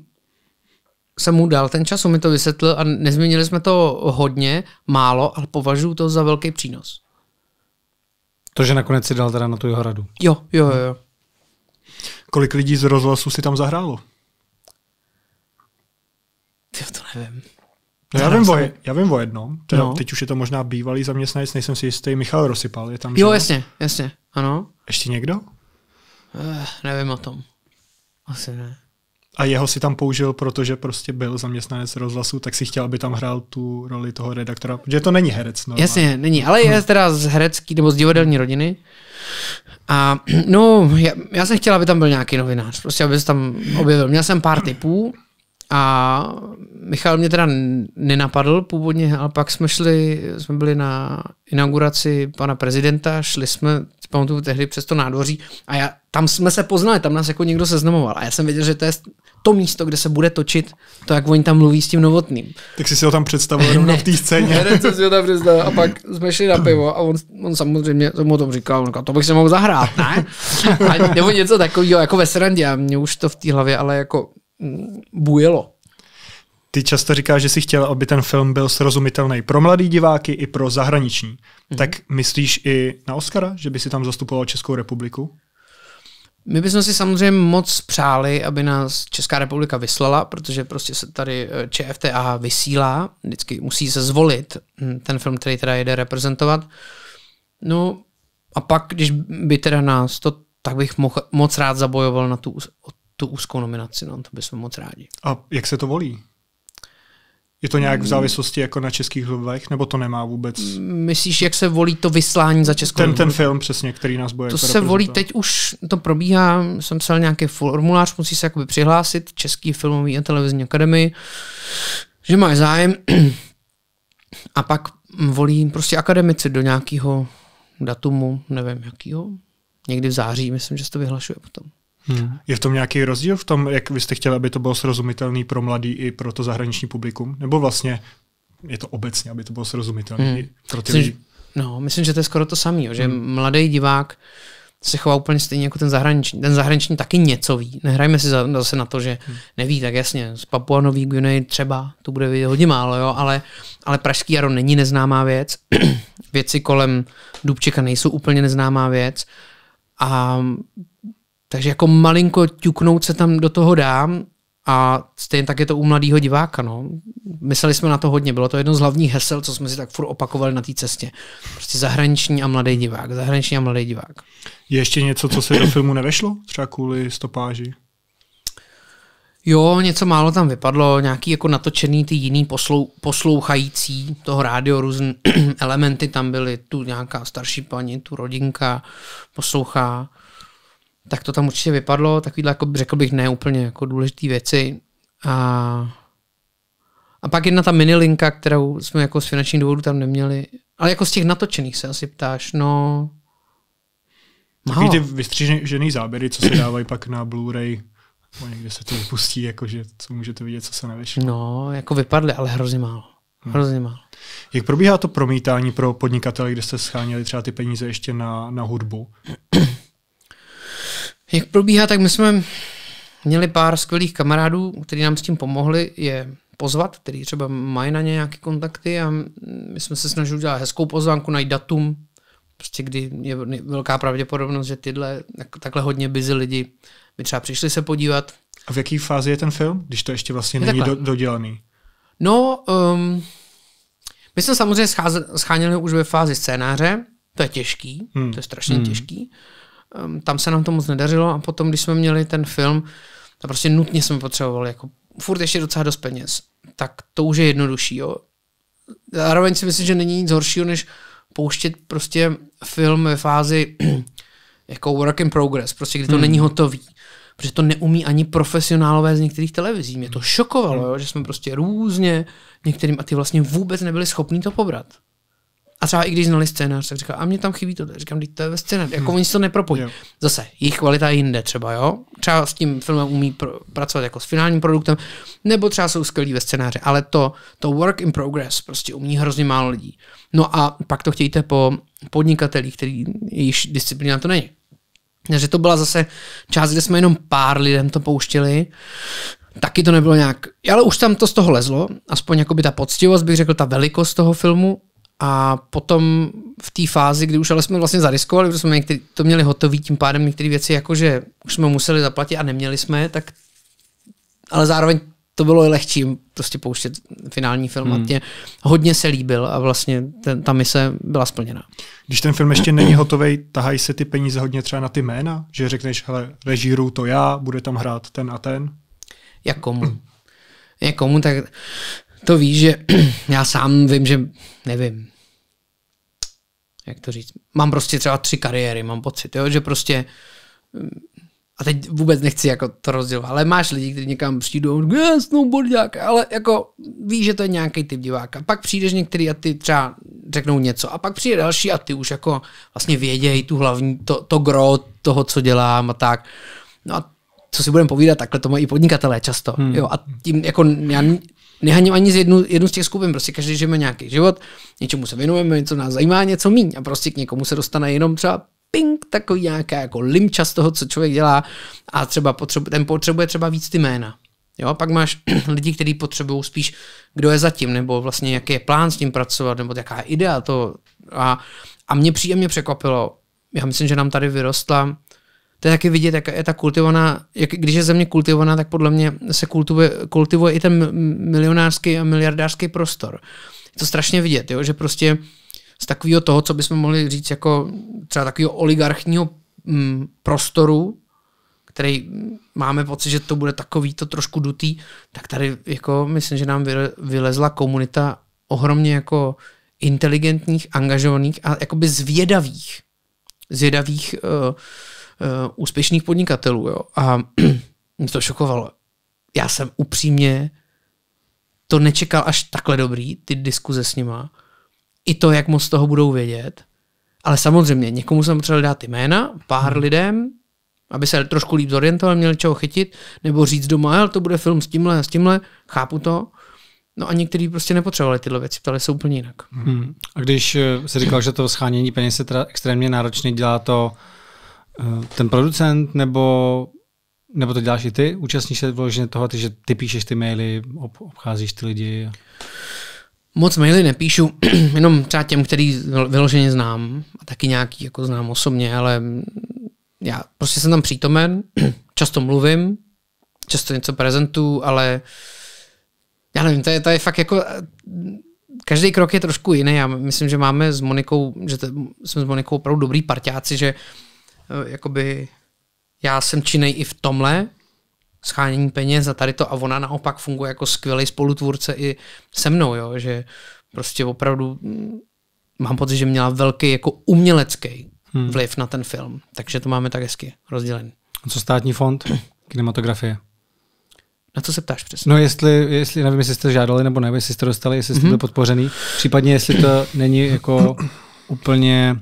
jsem mu dal ten čas, on mi to vysvětlil a nezměnili jsme to hodně, málo, ale považuji to za velký přínos. To, že nakonec si dal teda na tu jeho radu. Jo, jo, jo. Kolik lidí z rozhlasu si tam zahrálo? Jo, to nevím. No já, vím o, já vím o jednom, teda no. teď už je to možná bývalý zaměstnanec, nejsem si jistý, Michal Rosypal je tam. Jo, že? jasně, jasně, ano. Ještě někdo? Eh, nevím o tom. Asi ne. A jeho si tam použil, protože prostě byl zaměstnanec rozhlasu, tak si chtěl, aby tam hrál tu roli toho redaktora, protože to není herec. Normálně. Jasně, není, ale je hmm. teda z herecký nebo z divadelní rodiny. A no, já, já jsem chtěl, aby tam byl nějaký novinář, prostě aby se tam objevil. Měl jsem pár typů, a Michal mě teda nenapadl původně, ale pak jsme šli, jsme byli na inauguraci pana prezidenta, šli jsme, pamatuju tehdy přes to nádvoří a já, tam jsme se poznali, tam nás jako někdo seznamoval a já jsem věděl, že to je to místo, kde se bude točit, to, jak oni tam mluví s tím novotným. Tak jsi si ho tam představil rovnou v té scéně. Ne, ne, si ho tam představil. A pak jsme šli na pivo a on, on samozřejmě to mu tom říkal, on říkal, to bych si mohl zahrát, ne? A, nebo něco takového, jako ve srandě a mě už to v té hlavě, ale jako bujelo. Ty často říkáš, že si chtěl, aby ten film byl srozumitelný pro mladý diváky i pro zahraniční. Mm-hmm. Tak myslíš i na Oscara, že by si tam zastupoval Českou republiku? My bychom si samozřejmě moc přáli, aby nás Česká republika vyslala, protože prostě se tady eh, ČFTA vysílá, vždycky musí se zvolit hm, ten film, který teda jede reprezentovat. No a pak, když by teda nás to, tak bych moh, moc rád zabojoval na tu tu úzkou nominaci, no, to bychom moc rádi. A jak se to volí? Je to nějak v mm. závislosti jako na českých hlubech, nebo to nemá vůbec? Mm, myslíš, jak se volí to vyslání za českou Ten, ten film přesně, který nás bude To jako se volí, teď už to probíhá, jsem psal nějaký formulář, musí se jakoby přihlásit Český filmový a televizní akademii, že má zájem a pak volí prostě akademici do nějakého datumu, nevím jakýho, někdy v září, myslím, že se to vyhlašuje potom. Hmm. Je v tom nějaký rozdíl v tom, jak byste chtěli, aby to bylo srozumitelné pro mladý i pro to zahraniční publikum? Nebo vlastně je to obecně, aby to bylo srozumitelné hmm. pro ty myslím, lidi? No, myslím, že to je skoro to samé, že hmm. mladý divák se chová úplně stejně jako ten zahraniční. Ten zahraniční taky něco ví. Nehrajme si zase na to, že hmm. neví, tak jasně, z Papua Nový Guinea třeba, to bude vidět hodně málo, jo, ale, ale Pražský jaro není neznámá věc. Věci kolem Dubčeka nejsou úplně neznámá věc. A takže jako malinko ťuknout se tam do toho dám a stejně tak je to u mladého diváka. No. Mysleli jsme na to hodně, bylo to jedno z hlavních hesel, co jsme si tak furt opakovali na té cestě. Prostě zahraniční a mladý divák, zahraniční a mladý divák. Je ještě něco, co se do filmu nevešlo? Třeba kvůli stopáži? Jo, něco málo tam vypadlo, nějaký jako natočený ty jiný poslou, poslouchající toho rádio, různé elementy tam byly, tu nějaká starší paní, tu rodinka poslouchá tak to tam určitě vypadlo, takovýhle, jako řekl bych, ne, úplně jako důležité věci. A, a pak jedna ta minilinka, kterou jsme jako z finančních důvodů tam neměli, ale jako z těch natočených se asi ptáš, no... Málo. Takový ty vystřížený záběry, co se dávají pak na Blu-ray, nebo někde se to vypustí, jakože co můžete vidět, co se nevyšlo. No, jako vypadly, ale hrozně málo. Hmm. Hrozně málo. Jak probíhá to promítání pro podnikatele, kde jste scháněli třeba ty peníze ještě na, na hudbu? Jak probíhá, tak my jsme měli pár skvělých kamarádů, kteří nám s tím pomohli je pozvat, který třeba mají na ně nějaké kontakty a my jsme se snažili udělat hezkou pozvánku, najít datum, prostě kdy je velká pravděpodobnost, že tyhle takhle hodně busy lidi by třeba přišli se podívat. A v jaké fázi je ten film, když to ještě vlastně je není do, dodělaný? No, um, my jsme samozřejmě scházeli scháněli už ve fázi scénáře, to je těžký, hmm. to je strašně hmm. těžký. Ehm, tam se nám to moc nedařilo a potom, když jsme měli ten film, to prostě nutně jsme potřebovali jako furt ještě docela dost peněz, tak to už je jednodušší. Jo. Zároveň si myslím, že není nic horšího, než pouštět prostě film ve fázi jako work in progress, prostě kdy to hmm. není hotový. Protože to neumí ani profesionálové z některých televizí. Mě to šokovalo, hmm. jo, že jsme prostě různě některým a ty vlastně vůbec nebyli schopni to pobrat. A třeba i když znali scénář, tak říkal, a mě tam chybí to. Říkám, to je ve scénáři. Jako hmm. Jako oni se to nepropojí. Yeah. Zase, jejich kvalita je jinde třeba, jo. Třeba s tím filmem umí pr- pracovat jako s finálním produktem, nebo třeba jsou skvělí ve scénáři, ale to, to work in progress prostě umí hrozně málo lidí. No a pak to chtějte po podnikatelích, který jejich disciplína to není. Takže to byla zase část, kde jsme jenom pár lidem to pouštili, Taky to nebylo nějak, ale už tam to z toho lezlo, aspoň jako by ta poctivost, bych řekl, ta velikost toho filmu a potom v té fázi, kdy už ale jsme vlastně zariskovali, protože jsme některý, to měli hotový, tím pádem některé věci, jakože už jsme museli zaplatit a neměli jsme, tak ale zároveň to bylo i lehčí prostě pouštět finální film hmm. a tě hodně se líbil a vlastně ten, ta mise byla splněna. Když ten film ještě není hotový, tahají se ty peníze hodně třeba na ty jména? Že řekneš, hele, režíru to já, bude tam hrát ten a ten? Jak komu? Jak komu, tak to víš, že já sám vím, že nevím, jak to říct, mám prostě třeba tři kariéry, mám pocit, jo, že prostě mm, a teď vůbec nechci jako to rozdělovat, ale máš lidi, kteří někam přijdou, je snowboardák, ale jako víš, že to je nějaký typ diváka. Pak přijdeš některý a ty třeba řeknou něco a pak přijde další a ty už jako vlastně vědějí tu hlavní, to, to gro toho, co dělám a tak. No a co si budeme povídat, takhle to mají i podnikatelé často. Hmm. Jo, a tím jako já nehaním ani z jednu, jednu z těch skupin, prostě každý žijeme nějaký život, něčemu se věnujeme, něco nás zajímá, něco míň a prostě k někomu se dostane jenom třeba ping, takový nějaká jako limča z toho, co člověk dělá a třeba potřebu, ten potřebuje třeba víc ty jména. Jo, pak máš lidi, kteří potřebují spíš, kdo je zatím, nebo vlastně jaký je plán s tím pracovat, nebo jaká je idea to. A, a mě příjemně překvapilo, já myslím, že nám tady vyrostla to je taky vidět, jak je ta kultivovaná, jak, když je země kultivovaná, tak podle mě se kultivuje, kultivuje i ten milionářský a miliardářský prostor. Je to strašně vidět, jo, že prostě z takového toho, co bychom mohli říct jako třeba takového oligarchního mm, prostoru, který máme pocit, že to bude takový to trošku dutý, tak tady jako myslím, že nám vylezla komunita ohromně jako inteligentních, angažovaných a jakoby zvědavých, zvědavých uh, Eh, úspěšných podnikatelů. Jo. A mě to šokovalo. Já jsem upřímně to nečekal až takhle dobrý, ty diskuze s nima. I to, jak moc toho budou vědět. Ale samozřejmě, někomu jsem potřeboval dát jména, pár hmm. lidem, aby se trošku líp zorientoval, měl čeho chytit, nebo říct doma, ale to bude film s tímhle a s tímhle, chápu to. No a někteří prostě nepotřebovali tyhle věci, ptali se úplně jinak. Hmm. A když eh, se říkal, že to schánění peněz je teda extrémně náročné, dělá to Eh, ten producent nebo nebo to děláš i ty? Účastníš se vložně toho, že ty píšeš ty maily, ob, obcházíš ty lidi? Moc maily nepíšu, jenom třeba těm, který vyloženě znám a taky nějaký jako znám osobně, ale já prostě jsem tam přítomen, často mluvím, často něco prezentuju, ale já nevím, to je, to je fakt jako eh, každý krok je trošku jiný. Já myslím, že máme s Monikou, že to, jsme s Monikou opravdu dobrý partiáci, že uh, Eh, jakoby já jsem činej i v tomhle, schánění peněz a tady to a ona naopak funguje jako skvělý spolutvůrce i se mnou, jo, že prostě opravdu mm, mám pocit, že měla velký jako umělecký hmm. vliv na ten film, takže to máme tak hezky rozdělený. A co státní fond kinematografie? Na co se ptáš přesně? No jestli, jestli nevím, jestli jste žádali nebo nevím, jestli jste dostali, jestli jste mm-hmm. byli podpořený, případně jestli to není jako úplně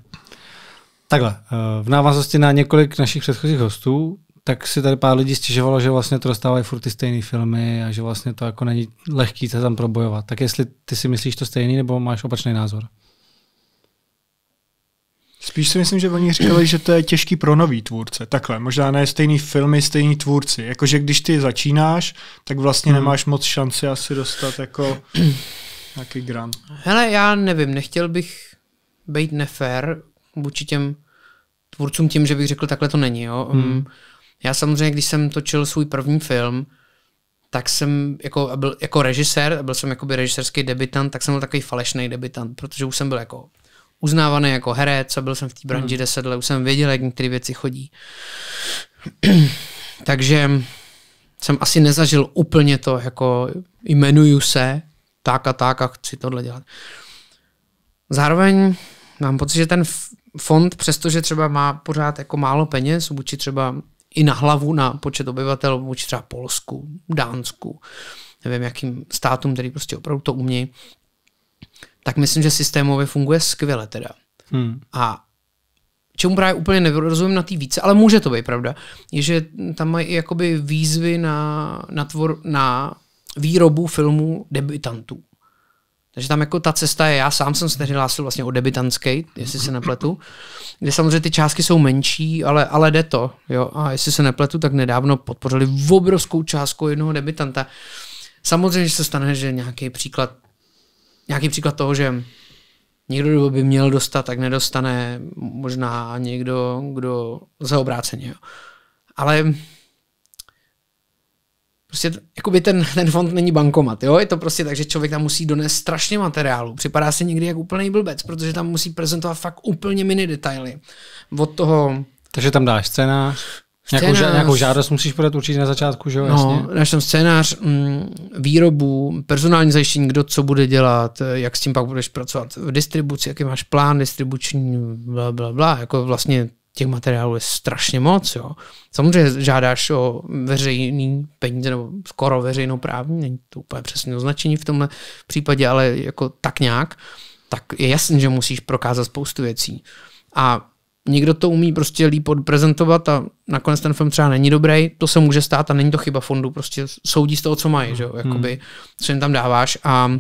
Takhle, eh, v návaznosti na několik našich předchozích hostů, tak si tady pár lidí stěžovalo, že vlastně to dostávají furt ty stejné filmy a že vlastně to jako není lehký se tam probojovat. Tak jestli ty si myslíš to stejný, nebo máš opačný názor? Spíš si myslím, že oni říkali, že to je těžký pro nový tvůrce. Takhle, možná ne stejný filmy, stejný tvůrci. Jakože když ty začínáš, tak vlastně hmm. nemáš moc šanci asi dostat jako nějaký grant. Hele, já nevím, nechtěl bych být nefér vůči těm tvůrcům tím, že bych řekl, takhle to není. Jo? Hmm. Um, já samozřejmě, když jsem točil svůj první film, tak jsem jako, byl jako režisér, byl jsem jako režisérský debitant, tak jsem byl takový falešný debitant, protože už jsem byl jako uznávaný jako herec a byl jsem v té branži hmm. 10 let, už jsem věděl, jak některé věci chodí. Takže jsem asi nezažil úplně to, jako jmenuju se tak a tak a chci tohle dělat. Zároveň mám pocit, že ten fond, přestože třeba má pořád jako málo peněz, vůči třeba i na hlavu na počet obyvatel, vůči třeba Polsku, Dánsku, nevím, jakým státům, který prostě opravdu to umí. tak myslím, že systémově funguje skvěle teda. Hmm. A čemu právě úplně nerozumím na té více, ale může to být pravda, je, že tam mají jakoby výzvy na, na, tvor, na výrobu filmů debitantů. Takže tam jako ta cesta je, já sám jsem se tehdy hlásil vlastně o debitantský, jestli se nepletu, kde samozřejmě ty částky jsou menší, ale, ale jde to. Jo? A jestli se nepletu, tak nedávno podpořili v obrovskou částku jednoho debitanta. Samozřejmě, že se stane, že nějaký příklad, nějaký příklad toho, že někdo, kdo by měl dostat, tak nedostane možná někdo, kdo za obráceně. Ale prostě jakoby ten, ten fond není bankomat, jo? je to prostě tak, že člověk tam musí donést strašně materiálu, připadá se někdy jak úplný blbec, protože tam musí prezentovat fakt úplně mini detaily. Od toho... Takže tam dáš scénář, Nějakou, scénář, nějakou žádost musíš podat určitě na začátku, že jo? No, dáš tam scénář, m, mm, výrobu, personální zajištění, kdo co bude dělat, jak s tím pak budeš pracovat v distribuci, jaký máš plán distribuční, bla, bla, bla, jako vlastně těch materiálů je strašně moc. Jo. Samozřejmě žádáš o veřejný peníze nebo skoro veřejnou právní, není to úplně přesné označení v tomhle případě, ale jako tak nějak, tak je jasný, že musíš prokázat spoustu věcí. A někdo to umí prostě líp odprezentovat a nakonec ten film třeba není dobrý, to se může stát a není to chyba fondu, prostě soudí z toho, co mají, hmm. že jo, hmm. jakoby, co jim tam dáváš a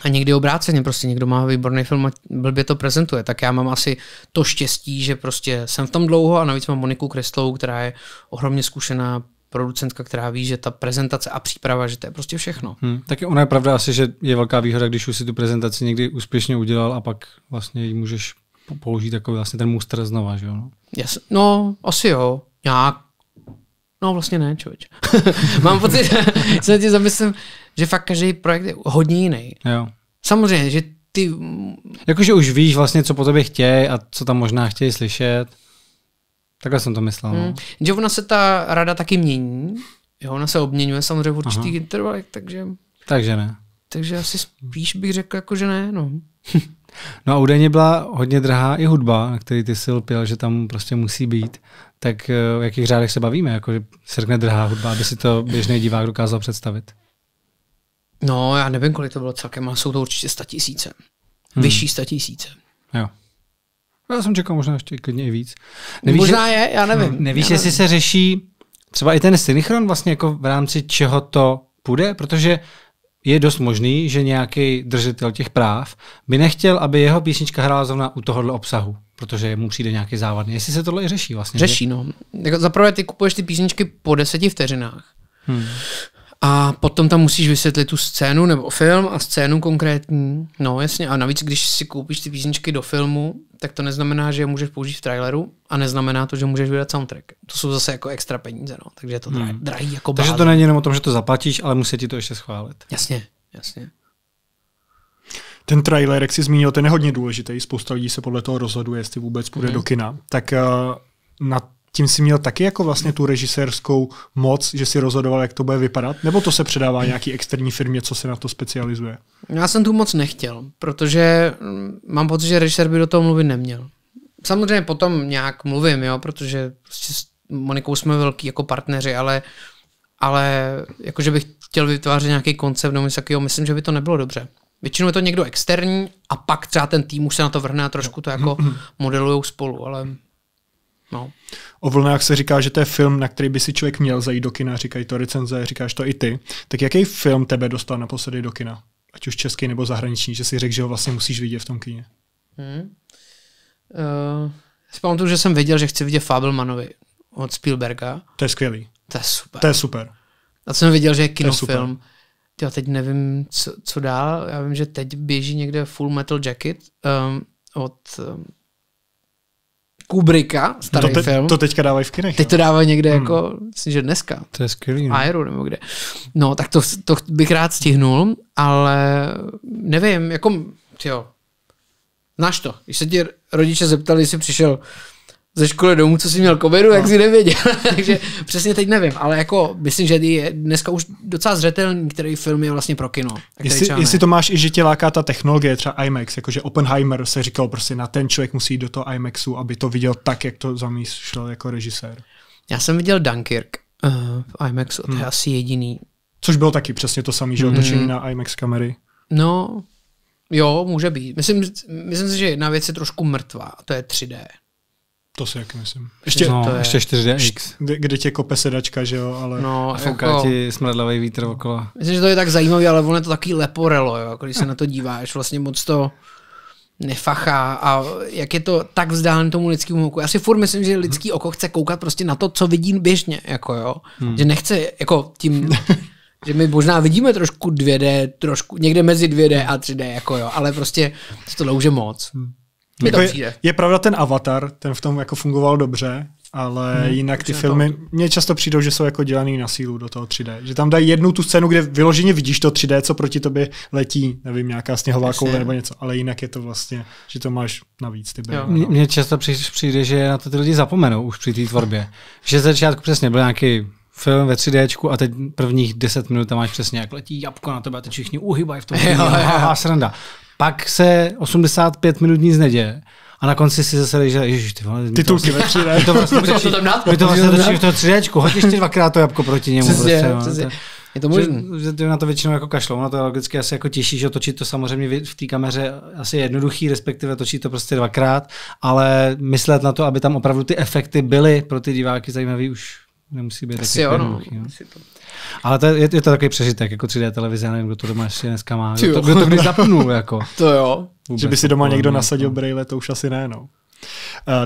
a někdy obráceně, prostě někdo má výborný film a blbě to prezentuje. Tak já mám asi to štěstí, že prostě jsem v tom dlouho a navíc mám Moniku Kreslou, která je ohromně zkušená producentka, která ví, že ta prezentace a příprava, že to je prostě všechno. Hmm. Tak ona je pravda asi, že je velká výhoda, když už si tu prezentaci někdy úspěšně udělal a pak vlastně ji můžeš použít jako vlastně ten muster znova, že jo? yes. No? no, asi jo. Nějak. No vlastně ne, člověč. Mám pocit, že ti zamyslím, že fakt každý projekt je hodně jiný. Jo. Samozřejmě, že ty... Jakože už víš vlastně, co po tobě chtějí a co tam možná chtějí slyšet. Takhle jsem to myslel. No. Hmm. No. Že ona se ta rada taky mění. Jo, ona se obměňuje samozřejmě v určitých intervalech, takže... Takže ne. Takže asi spíš bych řekl, jako, že ne, no. no a údajně byla hodně drahá i hudba, na který ty si lpěl, že tam prostě musí být. Tak eh, v jakých řádech se bavíme? Jako, že se řekne drahá hudba, aby si to běžný divák dokázal představit. No, já nevím, kolik to bylo celkem, ale jsou to určitě 100 tisíce. Hmm. Vyšší 100 tisíce. Jo. Já jsem čekal možná ještě klidně i víc. Nevíš, možná že, je, já nevím. No, nevíš, já jestli nevím. se řeší třeba i ten synchron vlastně jako v rámci čeho to půjde, protože je dost možný, že nějaký držitel těch práv by nechtěl, aby jeho písnička hrála zrovna u tohohle obsahu, protože mu přijde nějaký závadný. Jestli se tohle i řeší vlastně. Řeší, že? no. Jako zaprvé ty kupuješ ty písničky po deseti vteřinách. Hmm. A potom tam musíš vysvětlit tu scénu nebo film a scénu konkrétní. No jasně, a navíc, když si koupíš ty písničky do filmu, tak to neznamená, že je můžeš použít v traileru a neznamená to, že můžeš vydat soundtrack. To jsou zase jako extra peníze, no. takže je to drahý, hmm. drahý jako báze. Takže to není jenom o tom, že to zaplatíš, ale musí ti to ještě schválit. Jasně, jasně. Ten trailer, jak jsi zmínil, ten je hodně důležitý. Spousta lidí se podle toho rozhoduje, jestli vůbec půjde hmm. do kina. Tak eh, na tím si měl taky jako vlastně tu režisérskou moc, že si rozhodoval, jak to bude vypadat? Nebo to se předává nějaký externí firmě, co se na to specializuje? Já jsem tu moc nechtěl, protože mm, mám pocit, že režisér by do toho mluvit neměl. Samozřejmě potom nějak mluvím, jo, protože prostě s Monikou jsme velký jako partneři, ale, ale jakože bych chtěl vytvářet nějaký koncept nebo takového, myslím, že by to nebylo dobře. Většinou je to někdo externí a pak třeba ten tým už se na to vrhne a trošku to jako modelujou spolu, ale No. O vlnách se říká, že to je film, na který by si člověk měl zajít do kina, říkají to recenze, říkáš to i ty. Tak jaký film tebe dostal naposledy do kina? Ať už český nebo zahraniční, že si řekl, že ho vlastně musíš vidět v tom kině. Hmm. Uh, pamatuju, že jsem věděl, že chci vidět Fabelmanovi od Spielberga. To je skvělý. To je super. To je super. A jsem viděl, že je kinofilm. Já teď nevím, co, co dál. Já vím, že teď běží někde Full Metal Jacket um, od um, Kubricka, starý to te, film. To teďka dávají v kinech. Teď to dávají někde hmm. jako, myslím, že dneska. To je skvělý. Ne? No. Aero nebo kde. No, tak to, to bych rád stihnul, ale nevím, jako, jo. Znáš to, když se ti rodiče zeptali, jestli přišel ze školy domů, co jsi měl covidu, no. jak jsi nevěděl. Takže přesně teď nevím, ale jako myslím, že je dneska už docela zřetelný, který film je vlastně pro kino. Jestli, jestli, to máš i, že tě láká ta technologie, třeba IMAX, jakože Oppenheimer se říkal prostě na ten člověk musí do toho IMAXu, aby to viděl tak, jak to zamýšlel jako režisér. Já jsem viděl Dunkirk uh, eh, v IMAXu, to je hmm. asi jediný. Což bylo taky přesně to samé, že hmm. otočení hmm. na IMAX kamery. No, jo, může být. Myslím, myslím si, že jedna věc je trošku mrtvá, a to je 3D. To si jak myslím. Ještě, no, je, ještě 4DX. kde tě kope sedačka, že jo, ale... No, a jako- fouká jako, ti smradlavý vítr okolo. Myslím, že to je tak zajímavé, ale ono je to taky leporelo, jo, jako když se na to díváš, vlastně moc to nefachá a jak je to tak vzdálené tomu lidskému oku. Já si furt myslím, že lidský oko chce koukat prostě na to, co vidí běžně, jako jo. Hmm. Že nechce, jako tím, že my možná vidíme trošku 2D, trošku, někde mezi 2D a 3D, jako jo, ale prostě to už je moc. Hmm mi to jako přijde. Je, je pravda ten Avatar, ten v tom jako fungoval dobře, ale hmm, jinak ty filmy mně často přijdou, že jsou jako dělaný na sílu do toho 3D. Že tam dají jednu tu scénu, kde vyloženě vidíš to 3D, co proti tobě letí, nevím, nějaká sněhová koule nebo něco, ale jinak je to vlastně, že to máš navíc. Ty no. Mně často přijde, že na to ty lidi zapomenou už při té tvorbě. že ze začátku přesně byl nějaký film ve 3D a teď prvních 10 minut tam máš přesně jak letí jabko na tebe a teď všichni uhybají v tom. Jo, jo, jo. sranda. Pak se 85 minut nic neděje. A na konci si zase že ty vole, ty vlastně- to vlastně točí, to my to vlastně v toho 3 hoď ty dvakrát to jabko proti němu. Přesně, prostě, přesně. Je to možné. Že, že na to většinou jako kašlou, na to je logicky asi jako těžší, že točit to samozřejmě v té kameře asi je jednoduchý, respektive točí to prostě dvakrát, ale myslet na to, aby tam opravdu ty efekty byly pro ty diváky zajímavý už nemusí být asi tak jo, no. Jednoduchý, no. Ale to je, je to takový přežitek, jako 3D televize, nevím, kdo to doma ještě dneska má. Kdo to, kdo to kdy zapnul, jako. to jo. Vůbec, že by si doma někdo nasadil to. No. brýle, to už asi ne, no. Uh,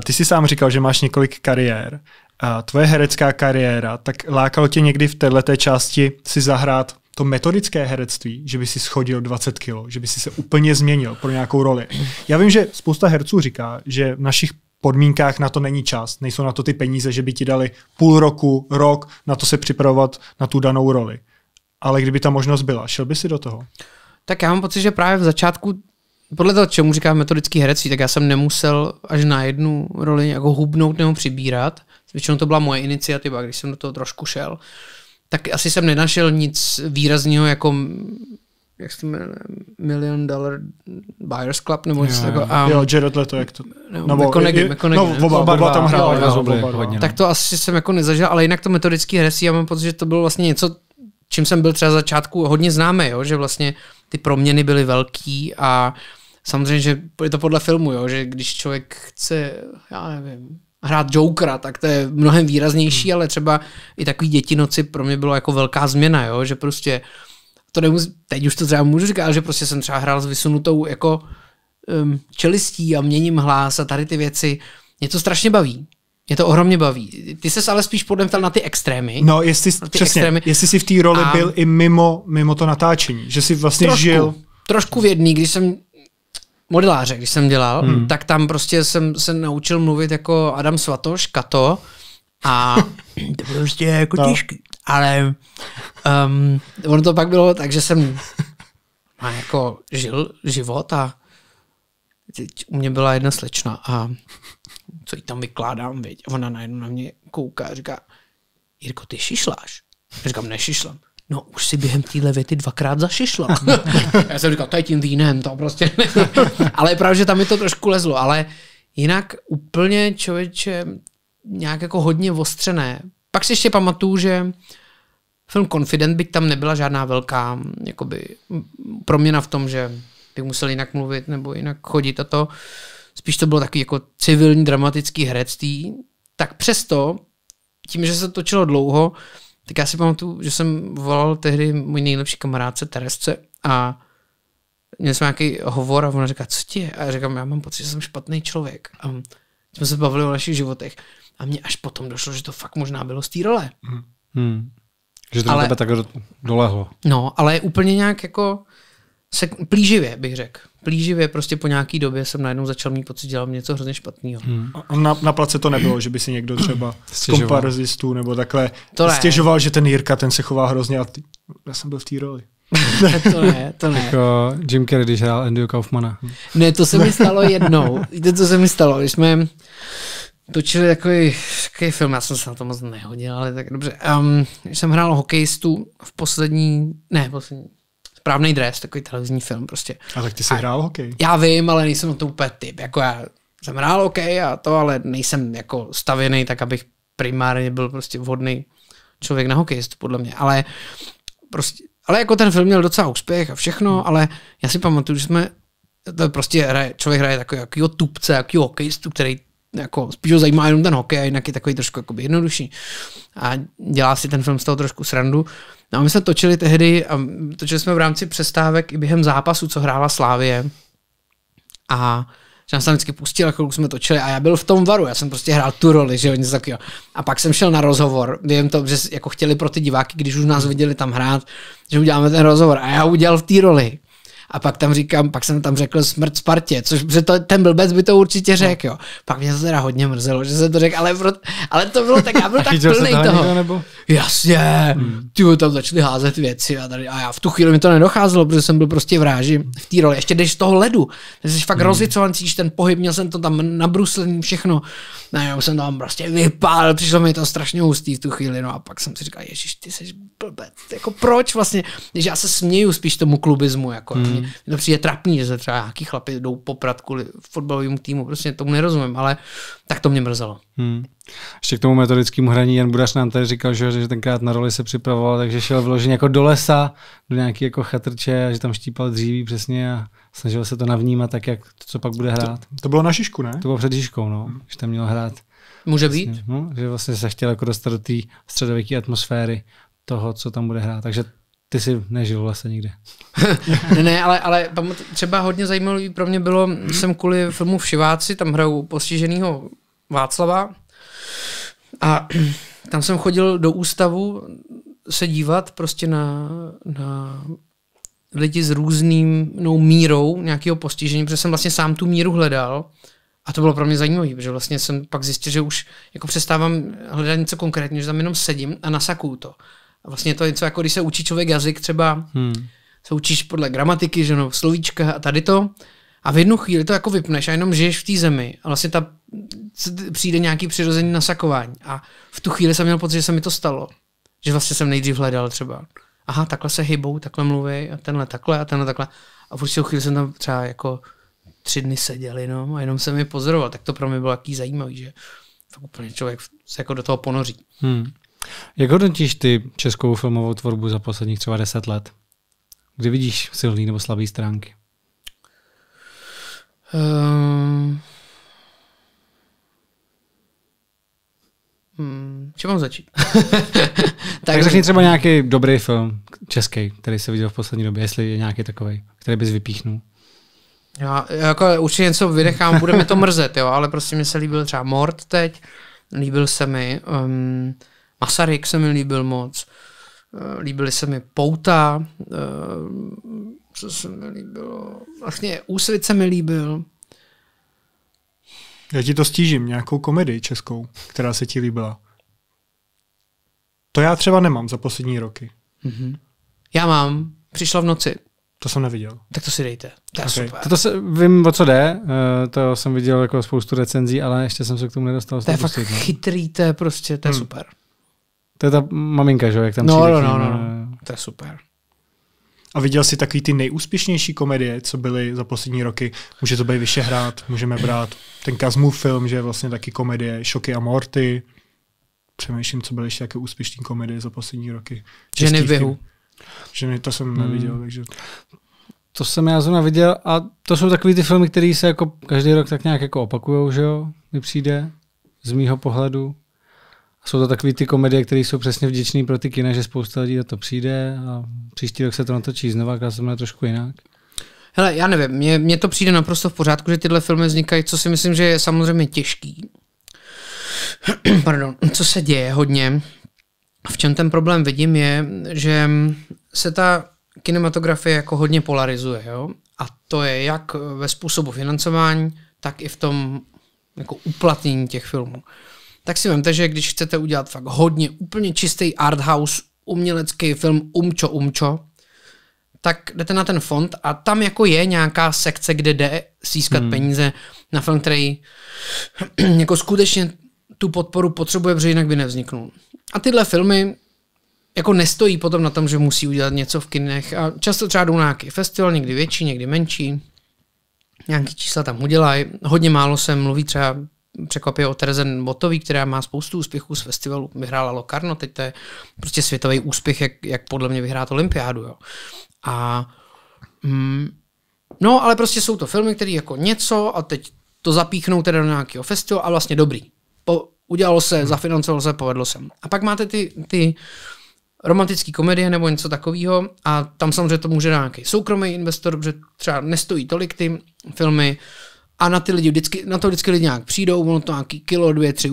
ty jsi sám říkal, že máš několik kariér. Uh, tvoje herecká kariéra, tak lákalo tě někdy v této části si zahrát to metodické herectví, že by si schodil 20 kilo, že by si se úplně změnil pro nějakou roli. Já vím, že spousta herců říká, že v našich podmínkách na to není čas. Nejsou na to ty peníze, že by ti dali půl roku, rok na to se připravovat na tu danou roli. Ale kdyby ta možnost byla, šel by si do toho? Tak já mám pocit, že právě v začátku, podle toho, čemu říká metodický herecí, tak já jsem nemusel až na jednu roli jako hubnout nebo přibírat. Většinou to byla moje iniciativa, když jsem do toho trošku šel. Tak asi jsem nenašel nic výrazného jako jak se to jmenuje, Million Dollar Buyers Club, nebo něco takového. A, jo, Jared Leto, jak to... Nebo, jako no, McConaughey, je, McConaughey, no, oba, oba, oba tam hrál. oba, oba, oba, tak no. to asi jsem jako nezažil, ale jinak to metodický hresí, já mám pocit, že to bylo vlastně něco, čím jsem byl třeba začátku hodně známý, jo, že vlastně ty proměny byly velký a samozřejmě, že je to podle filmu, jo, že když člověk chce, já nevím, hrát Jokera, tak to je mnohem výraznější, hmm. ale třeba i takový dětinoci pro mě bylo jako velká změna, jo, že prostě uh, to nemus, teď už to třeba můžu říkat, ale že prostě jsem třeba hrál s vysunutou jako um, čelistí a měním hlas a tady ty věci. Mě to strašně baví. Mě to ohromně baví. Ty se ale spíš podem na ty extrémy. No, jestli, přesně, extrémy. jestli jsi v té roli a... byl i mimo, mimo to natáčení, že jsi vlastně trošku, žil. Trošku vědný, když jsem modeláře, když jsem dělal, hmm. tak tam prostě jsem se naučil mluvit jako Adam Svatoš, Kato a to prostě jako no. těžký ale um, ono to pak bylo tak, že jsem jako žil život a u mě byla jedna slečna a co jí tam vykládám, A ona najednou na mě kouká a říká, Jirko, ty šišláš? A říkám, nešišlám. No už si během téhle věty dvakrát zašišla. Já jsem říkal, to je tím vínem, to prostě ne. Ale je pravda, že tam mi to trošku lezlo, ale jinak úplně člověče nějak jako hodně ostřené, pak si ještě pamatuju, že film Confident, byť tam nebyla žádná velká jakoby, proměna v tom, že bych musel jinak mluvit nebo jinak chodit a to, spíš to bylo takový jako civilní dramatický herectví, tak přesto, tím, že se točilo dlouho, tak já si pamatuju, že jsem volal tehdy můj nejlepší kamarádce Teresce a měl jsem nějaký hovor a ona říká, co ti je? A já říkám, já mám pocit, že jsem špatný člověk. A jsme se bavili o našich životech. A mě až potom došlo, že to fakt možná bylo z té role. Mhm. Hmm. Že to ale, na tebe tak dolehlo. No, ale je úplně nějak jako se, plíživě bych řekl. Plíživě prostě po nějaký době jsem najednou začal mít pocit, dělám něco hrozně špatného. Hmm. A na, na place to nebylo, že by si někdo třeba z komparzistů nebo takhle to ne. stěžoval, že ten Jirka, ten se chová hrozně a ty, já jsem byl v té roli. to ne, to ne. Jako Jim Carrey, když hrál Andy Kaufmana. Ne, to se mi stalo jednou. To, co se mi stalo, když jsme točili takový, takový film, já jsem se na to moc nehodil, ale tak dobře. Um, jsem hrál hokejistu v poslední, ne, poslední, správný dres, takový televizní film prostě. A tak ty jsi a hrál hokej. Já vím, ale nejsem to úplně typ, jako já jsem hrál hokej a to, ale nejsem jako stavěný tak, abych primárně byl prostě vhodný člověk na hokejistu, podle mě, ale prostě, ale jako ten film měl docela úspěch a všechno, hmm. ale já si pamatuju, že jsme to je prostě hraje, člověk hraje takový jakýho tupce, jakýho hokejistu, který jako spíš ho zajímá jenom ten hokej, a jinak je takový trošku jakoby jednodušší. A dělá si ten film z toho trošku srandu. No a my jsme točili tehdy, a točili jsme v rámci přestávek i během zápasu, co hrála Slávie. A že nás tam vždycky pustil, jako jsme točili a já byl v tom varu, já jsem prostě hrál tu roli, že jo, něco takového. A pak jsem šel na rozhovor, Vím to, že jako chtěli pro ty diváky, když už nás viděli tam hrát, že uděláme ten rozhovor a já udělal v té roli. A pak tam říkám, pak jsem tam řekl smrt Spartě, což že to, ten blbec by to určitě no. řekl, jo. Pak mě to teda hodně mrzelo, že jsem to řekl, ale, pro, ale to bylo tak, já byl tak plný toho. Někdo, nebo? Jasně, hmm. ty tam začali házet věci a, tady, a já v tu chvíli mi to nedocházelo, protože jsem byl prostě v ráži v té roli. Ještě jdeš z toho ledu, jsi fakt hmm. rozlicovaný, ten pohyb, měl jsem to tam nabruslený, všechno nevím, už jsem tam prostě vypál, přišlo mi to strašně hustý v tu chvíli, no a pak jsem si říkal, ježiš, ty jsi blbec, jako proč vlastně, když já se směju spíš tomu klubismu, jako hmm. mě, mě to přijde trapný, že se třeba nějaký chlapi jdou poprat kvůli fotbalovému týmu, prostě tomu nerozumím, ale tak to mě mrzelo. Hmm. Ještě k tomu metodickému hraní, Jan Budaš nám tady říkal, že, že tenkrát na roli se připravoval, takže šel vyloženě jako do lesa, do nějaké jako chatrče a že tam štípal dříví přesně a snažil se to navnímat tak, jak to, co pak bude hrát. To, to bylo na Žižku, ne? To bylo před Žižkou, no, hmm. že tam měl hrát. Může vlastně, být. No, že vlastně se chtěl jako dostat do té středověké atmosféry toho, co tam bude hrát. Takže ty jsi nežil vlastně nikde. ne, ne, ale, ale třeba hodně zajímavý pro mě bylo, hmm. jsem kvůli filmu Všiváci, tam hrajou postiženého Václava a tam jsem chodil do ústavu se dívat prostě na, na lidi s různým no, mírou nějakého postižení, protože jsem vlastně sám tu míru hledal. A to bylo pro mě zajímavé, protože vlastně jsem pak zjistil, že už jako přestávám hledat něco konkrétně, že tam jenom sedím a nasakuju to. A vlastně to je něco jako, když se učí člověk jazyk třeba, hmm. se učíš podle gramatiky, že no, slovíčka a tady to a v jednu chvíli to jako vypneš a jenom žiješ v té zemi a vlastně ta, přijde nějaký přirozený nasakování. A v tu chvíli jsem měl pocit, že se mi to stalo. Že vlastně jsem nejdřív hledal třeba. Aha, takhle se hybou, takhle mluví a tenhle takhle a tenhle takhle. A v určitou chvíli jsem tam třeba jako tři dny seděl jenom a jenom jsem je pozoroval. Tak to pro mě bylo jaký zajímavý, že tak úplně člověk se jako do toho ponoří. Hmm. Jak hodnotíš ty českou filmovou tvorbu za posledních třeba deset let? Kdy vidíš silný nebo slabý stránky? Ehm, hmm, čím mám začít? tak, tak řekni třeba nějaký dobrý film český, který se viděl v poslední době, jestli je nějaký takový, který bys vypíchnul. Já jako určitě něco vydechám, bude mi to mrzet, jo, ale prostě mi se líbil třeba Mord teď, líbil se mi, um, Masaryk se mi líbil moc, Eh, líbily se mi pouta, eh, co se mi líbilo, vlastně úsvit se mi líbil. Já ti to stížím, nějakou komedii českou, která se ti líbila. To já třeba nemám za poslední roky. Mm-hmm. Já mám, přišla v noci. To jsem neviděl. Tak to si dejte. To je okay. super. Toto se, vím, o co jde, eh, to jsem viděl jako spoustu recenzí, ale ještě jsem se k tomu nedostal. To je fakt no. chytrý, to je prostě, to je hmm. super. To je ta maminka, že jak tam no, přijde. No, no, no, no, no. To je super. A viděl jsi takový ty nejúspěšnější komedie, co byly za poslední roky. Může to být Vyšehrát, můžeme brát ten Kazmův film, že je vlastně taky komedie, Šoky a Morty. Přemýšlím, co byly ještě jaké úspěšné komedie za poslední roky. Ženy v běhu. Ženy, to jsem neviděl, hmm. takže... To jsem já zrovna viděl a to jsou takový ty filmy, které se jako každý rok tak nějak jako opakujou, že jo, mi přijde, z mýho pohledu jsou to takové ty komedie, které jsou přesně vděčné pro ty kina, že spousta lidí na to přijde a příští rok se to natočí znova, a se trošku jinak. Hele, já nevím, mně, mně to přijde naprosto v pořádku, že tyhle filmy vznikají, co si myslím, že je samozřejmě těžký. Pardon, co se děje hodně, v čem ten problém vidím je, že se ta kinematografie jako hodně polarizuje, jo? A to je jak ve způsobu financování, tak i v tom jako uplatnění těch filmů tak si vemte, že když chcete udělat fakt hodně úplně čistý house umělecký film Umčo Umčo, tak jdete na ten fond a tam jako je nějaká sekce, kde jde získat hmm. peníze na film, který jako skutečně tu podporu potřebuje, protože jinak by nevzniknul. A tyhle filmy jako nestojí potom na tom, že musí udělat něco v kinech a často třeba jdou na nějaký festival, někdy větší, někdy menší, nějaký čísla tam udělají, hodně málo se mluví třeba o Tereze Botový, která má spoustu úspěchů z festivalu, vyhrála Locarno, teď to je prostě světový úspěch, jak, jak podle mě vyhrát olympiádu. Jo. A mm, No, ale prostě jsou to filmy, které jako něco a teď to zapíchnou teda do nějakého festivalu a vlastně dobrý. Po, udělalo se, hmm. zafinancovalo se, povedlo se. A pak máte ty, ty romantické komedie nebo něco takového a tam samozřejmě to může dát nějaký soukromý investor, protože třeba nestojí tolik ty filmy, a na ty lidi vždycky, na to vždycky lidi nějak přijdou, ono to nějaký kilo, dvě, tři,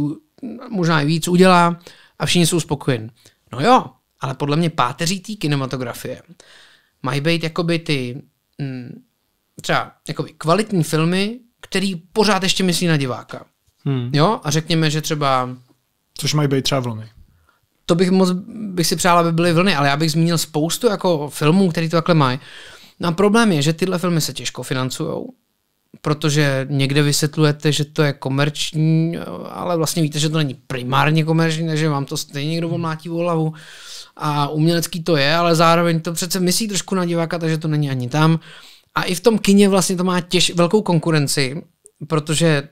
možná i víc udělá a všichni jsou spokojeni. No jo, ale podle mě páteří té kinematografie mají být jakoby ty mm, třeba jakoby kvalitní filmy, který pořád ještě myslí na diváka. Hmm. Jo? A řekněme, že třeba... Což mají být třeba vlny. To bych moc bych si přál, aby byly vlny, ale já bych zmínil spoustu jako filmů, který to takhle mají. No a problém je, že tyhle filmy se těžko financujou protože někde vysvětlujete, že to je komerční, ale vlastně víte, že to není primárně komerční, takže vám to stejně někdo pomlátí hmm. v hlavu. A umělecký to je, ale zároveň to přece myslí trošku na diváka, takže to není ani tam. A i v tom kině vlastně to má těž, velkou konkurenci, protože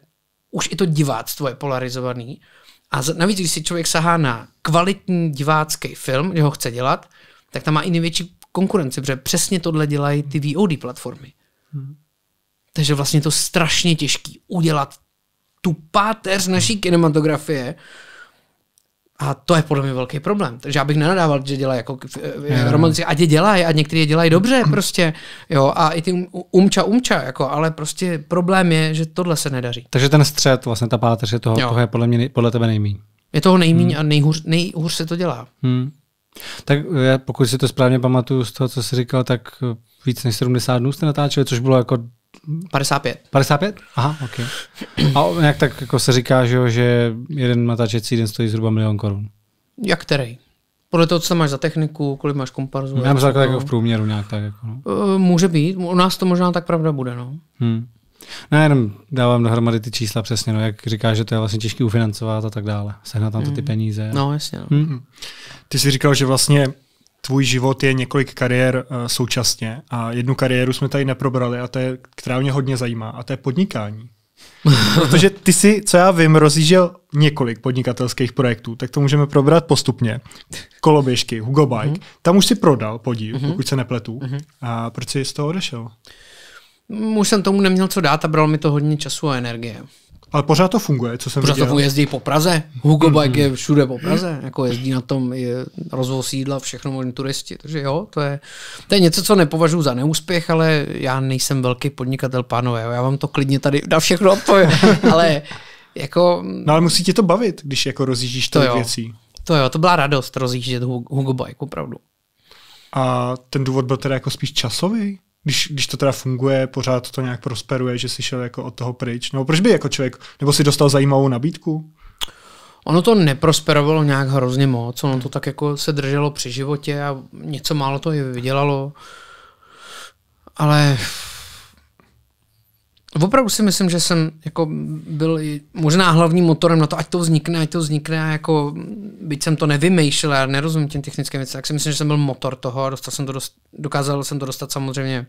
už i to diváctvo je polarizovaný. A navíc, když si člověk sahá na kvalitní divácký film, že ho chce dělat, tak tam má i největší konkurenci, protože přesně tohle dělají ty VOD platformy. Hmm. Takže vlastně to strašně těžký udělat tu páteř naší kinematografie, a to je podle mě velký problém. Takže já bych nenadával, že dělají jako yeah. romanci, ať je eh, dělají, a někteří je dělají dobře prostě, jo, a i ty um, umča umča, jako, ale prostě problém je, že tohle se nedaří. Takže ten střed, vlastně ta páteř je toho, toho je podle, mě, podle tebe nejmín. Je toho nejmín hmm. a nejhůř, nejhůř se to dělá. Hmm. Tak já, eh, pokud si to správně pamatuju z toho, co jsi říkal, tak eh, víc než 70 dnů jste natáčeli, což bylo jako 55. 55? Aha, ok. A jak tak jako se říká, že, jo, že jeden natáčecí den stojí zhruba milion korun? Jak který? Podle toho, co máš za techniku, kolik máš komparzu. Já myslím, jako v průměru nějak tak. Jako, no. Eh, může být, u nás to možná tak pravda bude. No. Hmm. No, jenom dávám dohromady ty čísla přesně, no, jak říkáš, že to je vlastně těžké ufinancovat a tak dále, sehnat tam to ty hmm. peníze. No, jasně. No. Hmm. Ty jsi říkal, že vlastně tvůj život je několik kariér eh, současně a jednu kariéru jsme tady neprobrali a to je, která mě hodně zajímá a to je podnikání. Protože ty si, co já vím, rozjížděl několik podnikatelských projektů, tak to můžeme probrat postupně. Koloběžky, Hugo Bike, mm-hmm. tam už si prodal podíl, mm-hmm. pokud se nepletu. Mm-hmm. A proč jsi z toho odešel? Už jsem tomu neměl co dát a bral mi to hodně času a energie. Ale pořád to funguje, co jsem pořád viděl. Pořád jezdí po Praze. Hugo mm-hmm. Bike je všude po Praze. Jako jezdí na tom je rozvoz sídla, všechno možný turisti. Takže jo, to je, to je něco, co nepovažuji za neúspěch, ale já nejsem velký podnikatel, pánové. Já vám to klidně tady na všechno odpovím. ale jako... No ale musí tě to bavit, když jako rozjíždíš to jo. věcí. To jo, to byla radost rozjíždět Hugo Bike, opravdu. A ten důvod byl teda jako spíš časový? když, když to teda funguje, pořád to nějak prosperuje, že si šel jako od toho pryč? Nebo proč by jako člověk, nebo si dostal zajímavou nabídku? Ono to neprosperovalo nějak hrozně moc, ono to tak jako se drželo při životě a něco málo to i vydělalo. Ale opravdu si myslím, že jsem jako byl možná hlavním motorem na to, ať to vznikne, ať to vznikne, a jako byť jsem to nevymýšlel, já nerozumím těm technickým věcem, tak si myslím, že jsem byl motor toho a dostal jsem to dost, dokázal jsem to dostat samozřejmě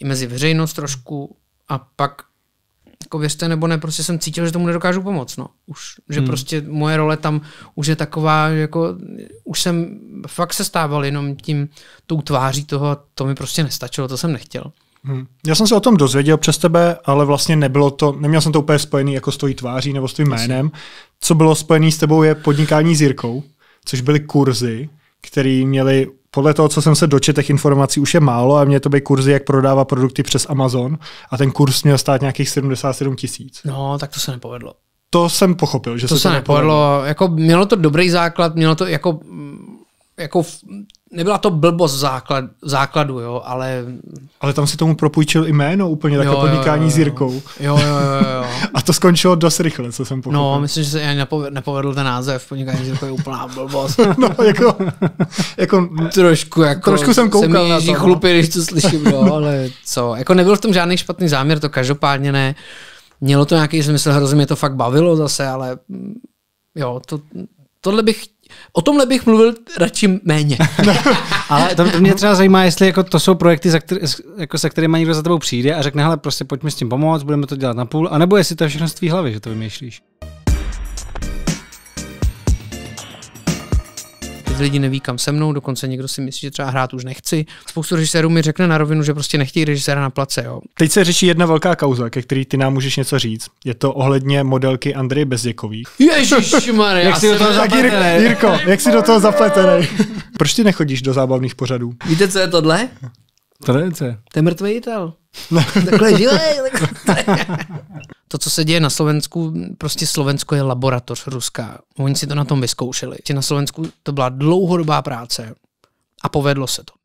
i mezi veřejnost trošku a pak jako věřte nebo ne, prostě jsem cítil, že tomu nedokážu pomoct, no. Už, že hmm. prostě moje role tam už je taková, jako už jsem fakt se stával jenom tím, tou tváří toho, to mi prostě nestačilo, to jsem nechtěl. Hmm. Já jsem se o tom dozvěděl přes tebe, ale vlastně nebylo to, neměl jsem to úplně spojený jako s tvojí tváří nebo s tvým jménem. Co bylo spojený s tebou je podnikání s Jirkou, což byly kurzy, které měly podle toho, co jsem se dočetl, těch informací už je málo a mě to byly kurzy, jak prodává produkty přes Amazon a ten kurz měl stát nějakých 77 tisíc. No, tak to se nepovedlo. To jsem pochopil, že to se, se nepovedlo. nepovedlo. Jako, mělo to dobrý základ, mělo to jako, jako nebyla to blbost v, základ, v základu, jo, ale... Ale tam si tomu propůjčil i jméno úplně, také podnikání jo, jo. s Jirkou. Jo, jo, jo, jo. a to skončilo dost rychle, co jsem no, pochopil. No, myslím, že se ani nepovedl ten název, podnikání s Jirkou je úplná blbost. no, jako, jako... Trošku, jako... Trošku jsem koukal jsem na to. No. chlupy, když to slyším, no, ale co. Jako nebyl v tom žádný špatný záměr, to každopádně ne. Mělo to nějaký smysl, hrozně mě to fakt bavilo zase, ale mm, jo, to, tohle bych O tomhle bych mluvil radši méně. ale to, to mě třeba zajímá, jestli jako to jsou projekty, za který, jako se kterými někdo za tebou přijde a řekne, hele, prostě pojďme s tím pomoct, budeme to dělat na půl, anebo jestli to je všechno z tvý hlavy, že to vymýšlíš. lidi neví, kam se mnou, dokonce někdo si myslí, že třeba hrát už nechci. Spoustu režisérů mi řekne na rovinu, že prostě nechtějí režiséra na place. Jo. Teď se řeší jedna velká kauza, ke který ty nám můžeš něco říct. Je to ohledně modelky Andreje Bezděkový. Ježišmarja, jak si do toho zapletený? Jirko, jak si do toho zapletený? Proč ty nechodíš do zábavných pořadů? Víte, co je tohle? To je To je mrtvý jitel. takhle živej. to, co se děje na Slovensku, prostě Slovensko je laboratoř ruská. Oni si to na tom vyzkoušeli. Na Slovensku to byla dlouhodobá práce a povedlo se to.